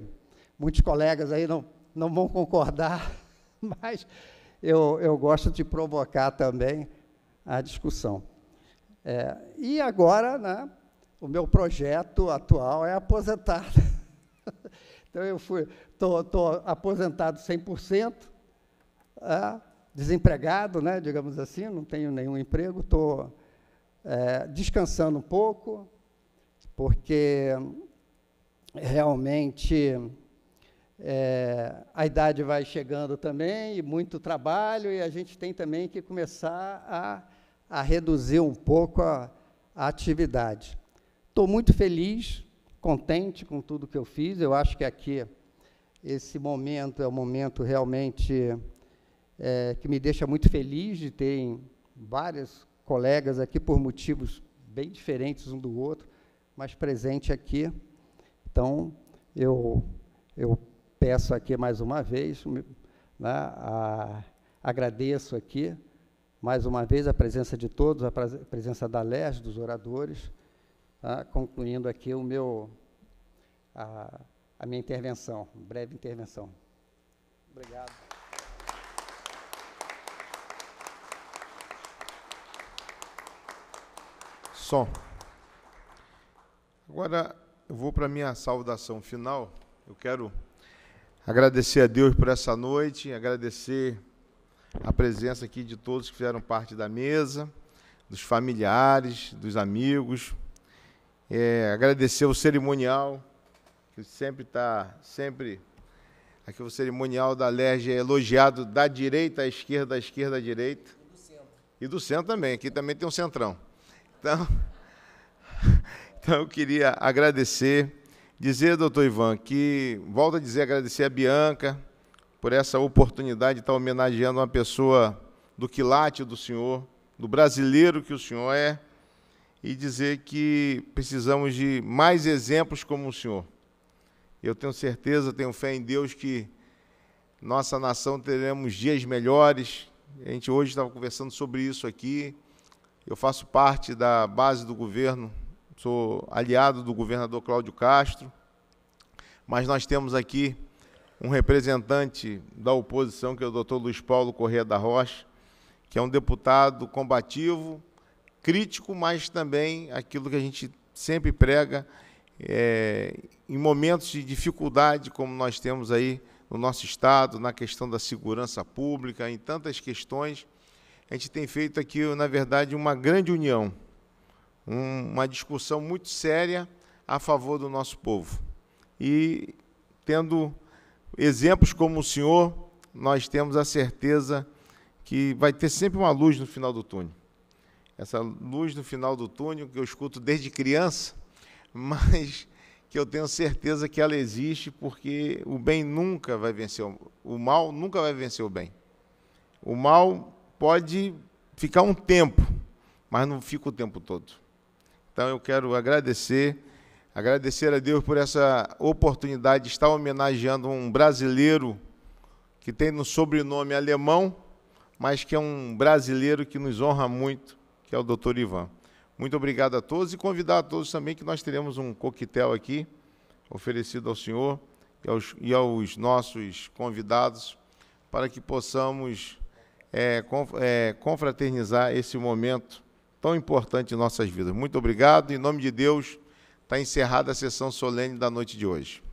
S6: muitos colegas aí não, não vão concordar, mas eu, eu gosto de provocar também a discussão. É, e agora, né, o meu projeto atual é aposentar. então, eu estou aposentado 100%, ah, desempregado, né, digamos assim, não tenho nenhum emprego, estou é, descansando um pouco, porque realmente é, a idade vai chegando também, e muito trabalho, e a gente tem também que começar a, a reduzir um pouco a, a atividade. Estou muito feliz, contente com tudo que eu fiz, eu acho que aqui esse momento é o momento realmente é, que me deixa muito feliz de terem várias colegas aqui por motivos bem diferentes um do outro, mas presente aqui. Então, eu, eu peço aqui mais uma vez, né, a, agradeço aqui mais uma vez a presença de todos, a presença da LERJ, dos oradores, tá, concluindo aqui o meu, a, a minha intervenção, breve intervenção. Obrigado.
S1: Som. Agora eu vou para a minha saudação final. Eu quero agradecer a Deus por essa noite, agradecer a presença aqui de todos que fizeram parte da mesa, dos familiares, dos amigos. É, agradecer o cerimonial, que sempre está, sempre. Aqui o cerimonial da LERJ é elogiado da direita à esquerda, da esquerda à direita. E do centro, e do centro também. Aqui também tem um centrão. Então, então eu queria agradecer, dizer, doutor Ivan, que volto a dizer, agradecer a Bianca por essa oportunidade de estar homenageando uma pessoa do quilate do senhor, do brasileiro que o senhor é, e dizer que precisamos de mais exemplos como o senhor. Eu tenho certeza, tenho fé em Deus que nossa nação teremos dias melhores. A gente hoje estava conversando sobre isso aqui. Eu faço parte da base do governo, sou aliado do governador Cláudio Castro, mas nós temos aqui um representante da oposição, que é o doutor Luiz Paulo Corrêa da Rocha, que é um deputado combativo, crítico, mas também aquilo que a gente sempre prega é, em momentos de dificuldade, como nós temos aí no nosso Estado, na questão da segurança pública, em tantas questões, a gente tem feito aqui, na verdade, uma grande união, um, uma discussão muito séria a favor do nosso povo. E tendo exemplos como o senhor, nós temos a certeza que vai ter sempre uma luz no final do túnel. Essa luz no final do túnel que eu escuto desde criança, mas que eu tenho certeza que ela existe porque o bem nunca vai vencer o, o mal, nunca vai vencer o bem. O mal pode ficar um tempo, mas não fica o tempo todo. Então eu quero agradecer, agradecer a Deus por essa oportunidade de estar homenageando um brasileiro que tem no sobrenome alemão, mas que é um brasileiro que nos honra muito, que é o Dr. Ivan. Muito obrigado a todos e convidar a todos também que nós teremos um coquetel aqui oferecido ao senhor e aos, e aos nossos convidados para que possamos é, conf, é, confraternizar esse momento tão importante em nossas vidas. Muito obrigado. Em nome de Deus, está encerrada a sessão solene da noite de hoje.